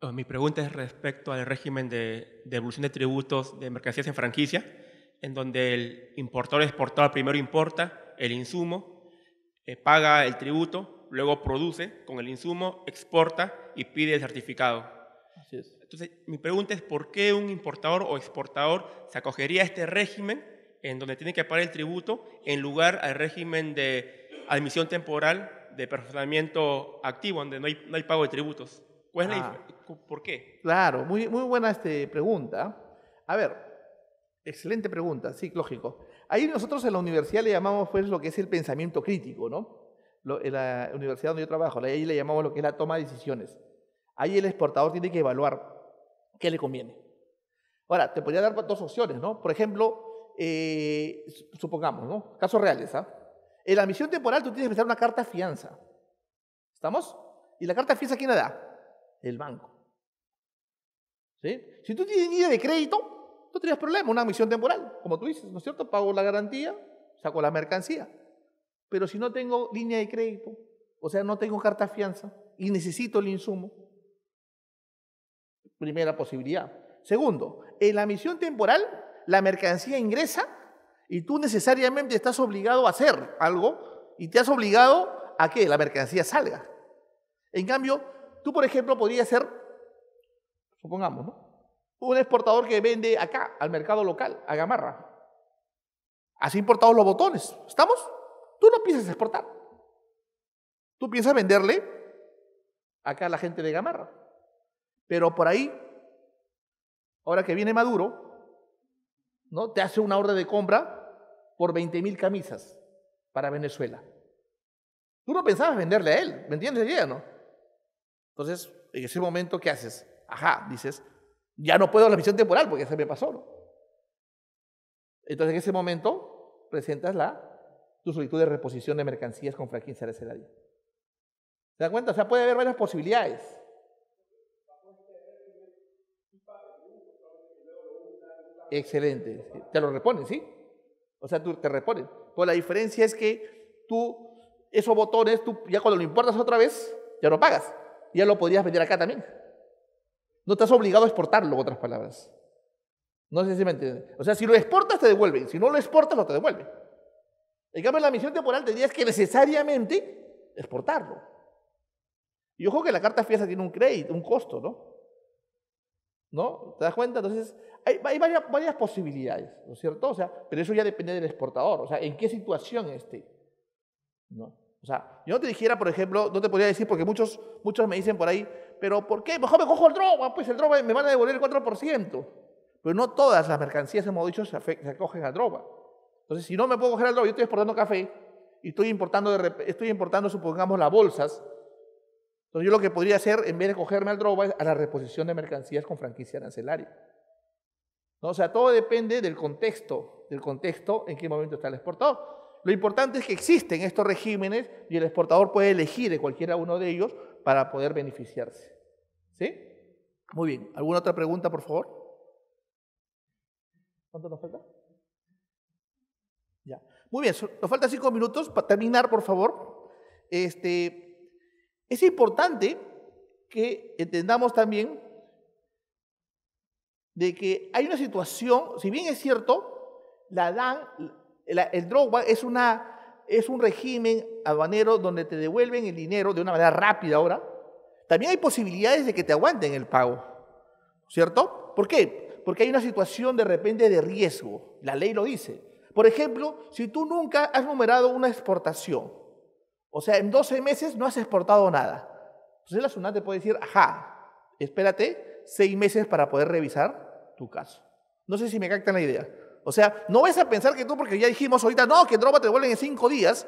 Oh, mi pregunta es respecto al régimen de devolución de tributos de mercancías en franquicia, en donde el importador exportador primero importa el insumo, eh, paga el tributo, luego produce con el insumo, exporta y pide el certificado. Entonces, mi pregunta es por qué un importador o exportador se acogería a este régimen en donde tiene que pagar el tributo en lugar al régimen de admisión temporal de perfeccionamiento activo, donde no hay, no hay pago de tributos. ¿Cuál ah. ¿Por qué? Claro, muy, muy buena este, pregunta. A ver, excelente pregunta, sí, lógico. Ahí nosotros en la universidad le llamamos pues lo que es el pensamiento crítico, ¿no? en la universidad donde yo trabajo, ahí le llamamos lo que es la toma de decisiones. Ahí el exportador tiene que evaluar qué le conviene. Ahora, te podría dar dos opciones, ¿no? Por ejemplo, eh, supongamos, ¿no? Casos reales, ¿ah? En la misión temporal tú tienes que presentar una carta fianza. ¿Estamos? ¿Y la carta fianza quién la da? el banco. ¿Sí? Si tú tienes línea de crédito, no tienes problema, una misión temporal, como tú dices, ¿no es cierto? Pago la garantía, saco la mercancía. Pero si no tengo línea de crédito, o sea, no tengo carta fianza y necesito el insumo, primera posibilidad. Segundo, en la misión temporal, la mercancía ingresa y tú necesariamente estás obligado a hacer algo y te has obligado a que la mercancía salga. En cambio, tú, por ejemplo, podrías ser, supongamos, ¿no? un exportador que vende acá, al mercado local, a Gamarra. Has importado los botones, ¿estamos? Tú no piensas exportar. Tú piensas venderle acá a la gente de Gamarra. Pero por ahí, ahora que viene Maduro, ¿no? te hace una orden de compra por 20.000 mil camisas para Venezuela. Tú no pensabas venderle a él, ¿me entiendes? ¿no? Entonces, en ese momento, ¿qué haces? Ajá, dices, ya no puedo la misión temporal porque se me pasó. Entonces, en ese momento, presentas la, tu solicitud de reposición de mercancías con franquicia arancelaria. ¿Se dan cuenta? O sea, puede haber varias posibilidades. Excelente. Te lo reponen, ¿sí? O sea, tú te reponen. Pero la diferencia es que tú, esos botones, tú ya cuando lo importas otra vez, ya no pagas ya lo podrías vender acá también. No estás obligado a exportarlo, otras palabras. No sé si me entienden. O sea, si lo exportas, te devuelven. Si no lo exportas, no te devuelven. En cambio, la misión temporal tendrías que necesariamente exportarlo. Y ojo que la carta fiesta tiene un crédito, un costo, ¿no? ¿No? ¿Te das cuenta? Entonces, hay, hay varias, varias, posibilidades, ¿no es cierto? O sea, pero eso ya depende del exportador, o sea, en qué situación esté, ¿no? O sea, yo no te dijera, por ejemplo, no te podría decir, porque muchos, muchos me dicen por ahí, pero ¿por qué? Mejor me cojo el droga, pues el droga me van a devolver el 4%. Pero no todas las mercancías, hemos dicho, se, se acogen al droga. Entonces, si no me puedo coger al droga, yo estoy exportando café y estoy importando, estoy importando supongamos, las bolsas. Entonces, yo lo que podría hacer, en vez de cogerme al droga, es a la reposición de mercancías con franquicia arancelaria. ¿No? O sea, todo depende del contexto, del contexto en qué momento está el exportador lo importante es que existen estos regímenes y el exportador puede elegir de cualquiera uno de ellos para poder beneficiarse. ¿Sí? Muy bien. ¿Alguna otra pregunta, por favor? ¿Cuánto nos falta? Ya. Muy bien, nos faltan cinco minutos para terminar, por favor. Este, es importante que entendamos también de que hay una situación, si bien es cierto, la DAN el, es, un régimen aduanero donde te devuelven el dinero de una manera rápida ahora. También hay posibilidades de que te aguanten el pago, ¿cierto? ¿Por qué? Porque hay una situación de repente de riesgo. La ley lo dice. Por ejemplo, si tú nunca has numerado una exportación, o sea, en 12 meses no has exportado nada, entonces la SUNAT te puede decir, ajá, espérate 6 meses para poder revisar tu caso. No sé si me captan la idea. O sea, no vas a pensar que tú, porque ya dijimos ahorita, no, que droga te devuelven en cinco días.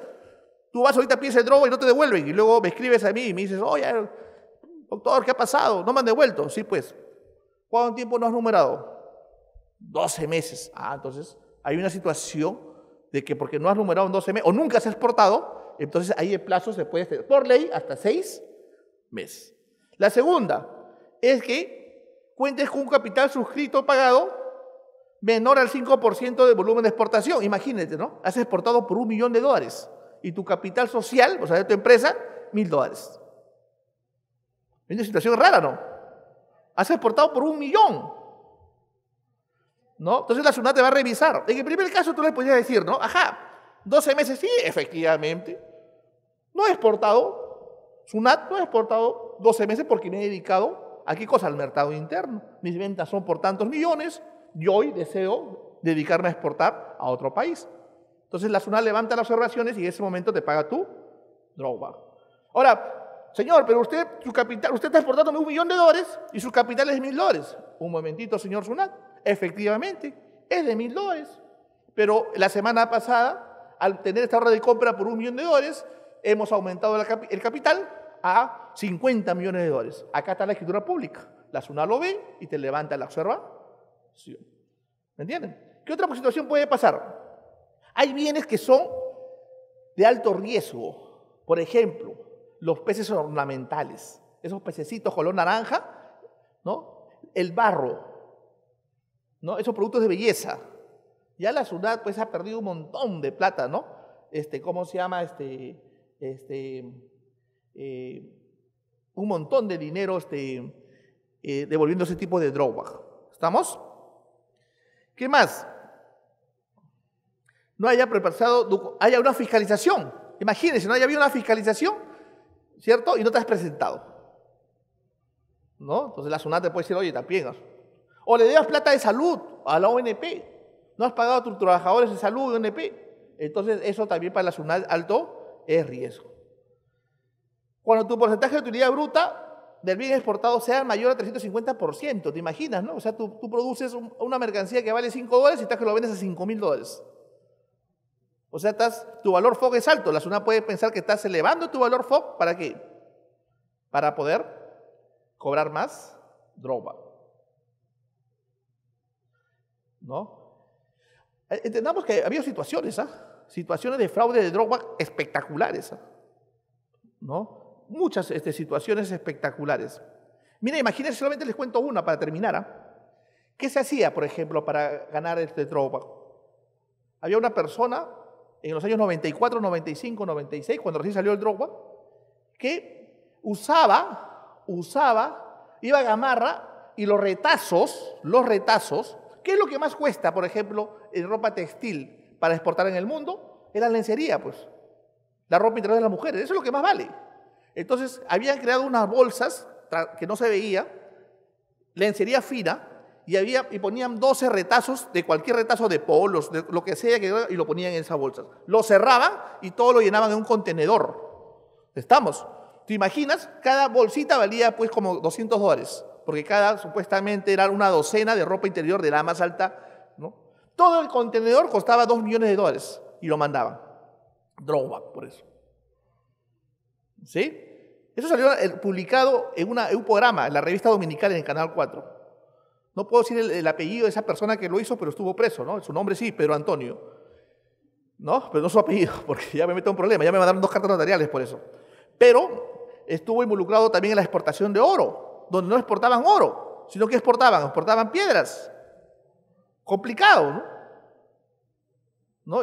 Tú vas ahorita, pides el droga y no te devuelven. Y luego me escribes a mí y me dices, oye, doctor, ¿qué ha pasado? ¿No me han devuelto? Sí, pues. ¿Cuánto tiempo no has numerado? 12 meses. Ah, entonces hay una situación de que porque no has numerado en 12 meses o nunca has exportado, entonces ahí el plazo se puede hacer, por ley hasta seis meses. La segunda es que cuentes con un capital suscrito pagado menor al 5% del volumen de exportación. Imagínate, ¿no? Has exportado por un millón de dólares y tu capital social, o sea, de tu empresa, mil dólares. Es una situación rara, ¿no? Has exportado por un millón. ¿No? Entonces la SUNAT te va a revisar. En el primer caso tú le podías decir, ¿no? Ajá, 12 meses, sí, efectivamente. No he exportado, SUNAT no ha exportado 12 meses porque me he dedicado a qué cosa? Al mercado interno. Mis ventas son por tantos millones, yo hoy deseo dedicarme a exportar a otro país. Entonces la SUNAT levanta las observaciones y en ese momento te paga tu drawback. Ahora, señor, pero usted, su capital, usted está exportando un millón de dólares y su capital es de mil dólares. Un momentito, señor SUNAT. Efectivamente, es de mil dólares. Pero la semana pasada, al tener esta hora de compra por un millón de dólares, hemos aumentado el capital a 50 millones de dólares. Acá está la escritura pública. La SUNAT lo ve y te levanta la observación. ¿Me entienden? ¿Qué otra situación puede pasar? Hay bienes que son de alto riesgo. Por ejemplo, los peces ornamentales. Esos pececitos color naranja, ¿no? El barro, ¿no? Esos productos de belleza. Ya la ciudad pues ha perdido un montón de plata, ¿no? Este, ¿cómo se llama? Este, este, eh, un montón de dinero este, eh, devolviendo ese tipo de droga. ¿Estamos? ¿Qué más? No haya preparado, haya una fiscalización. Imagínense, no haya habido una fiscalización, ¿cierto? Y no te has presentado. ¿No? Entonces la SUNAT te puede decir, oye, también. O le debas plata de salud a la ONP. No has pagado a tus trabajadores de salud de ONP. Entonces eso también para la SUNAT alto es riesgo. Cuando tu porcentaje de utilidad bruta del bien exportado sea mayor a 350%, ¿te imaginas? No? O sea, tú, produces una mercancía que vale 5 dólares y estás que lo vendes a 5 mil dólares. O sea, estás, tu valor FOG es alto. La zona puede pensar que estás elevando tu valor FOC. ¿para qué? Para poder cobrar más droga. ¿No? Eh, entendamos que había situaciones, ¿ah? Situaciones de fraude de droga espectaculares, ¿ah? ¿no? muchas este, situaciones espectaculares. Mira, imagínense, solamente les cuento una para terminar. ¿ah? ¿Qué se hacía, por ejemplo, para ganar este tropa? Había una persona en los años 94, 95, 96, cuando recién salió el Drogba, que usaba, usaba, iba a Gamarra y los retazos, los retazos, ¿qué es lo que más cuesta, por ejemplo, en ropa textil para exportar en el mundo? Es la lencería, pues. La ropa interior de las mujeres, eso es lo que más vale. Entonces, habían creado unas bolsas que no se veía, lencería fina, y, había, y ponían 12 retazos de cualquier retazo de polos, de lo que sea, y lo ponían en esas bolsas. Lo cerraban y todo lo llenaban en un contenedor. Estamos. ¿Te imaginas? Cada bolsita valía pues como 200 dólares, porque cada supuestamente era una docena de ropa interior de la más alta. ¿no? Todo el contenedor costaba 2 millones de dólares y lo mandaban. droga por eso. ¿Sí? Eso salió eh, publicado en, una, un programa, en la revista dominical en el Canal 4. No puedo decir el, apellido de esa persona que lo hizo, pero estuvo preso, ¿no? Su nombre sí, Pedro Antonio. ¿No? Pero no su apellido, porque ya me meto en un problema, ya me mandaron dos cartas notariales por eso. Pero estuvo involucrado también en la exportación de oro, donde no exportaban oro, sino que exportaban, exportaban piedras. Complicado, ¿no?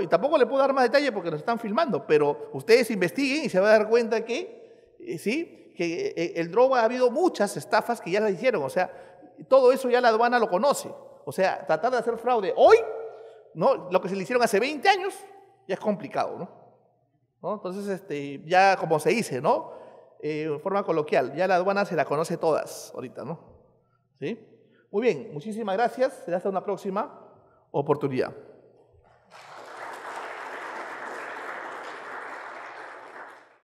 Y tampoco le puedo dar más detalle porque nos están filmando, pero ustedes investiguen y se van a dar cuenta que, eh, ¿sí? Que eh, eh, el droga ha habido muchas estafas que ya las hicieron, o sea, todo eso ya la aduana lo conoce. O sea, tratar de hacer fraude hoy, ¿no? Lo que se le hicieron hace 20 años, ya es complicado, ¿no? Entonces, este, ya como se dice, ¿no? en forma coloquial, ya la aduana se la conoce todas ahorita, ¿no? ¿Sí? Muy bien, muchísimas gracias. Será hasta una próxima oportunidad.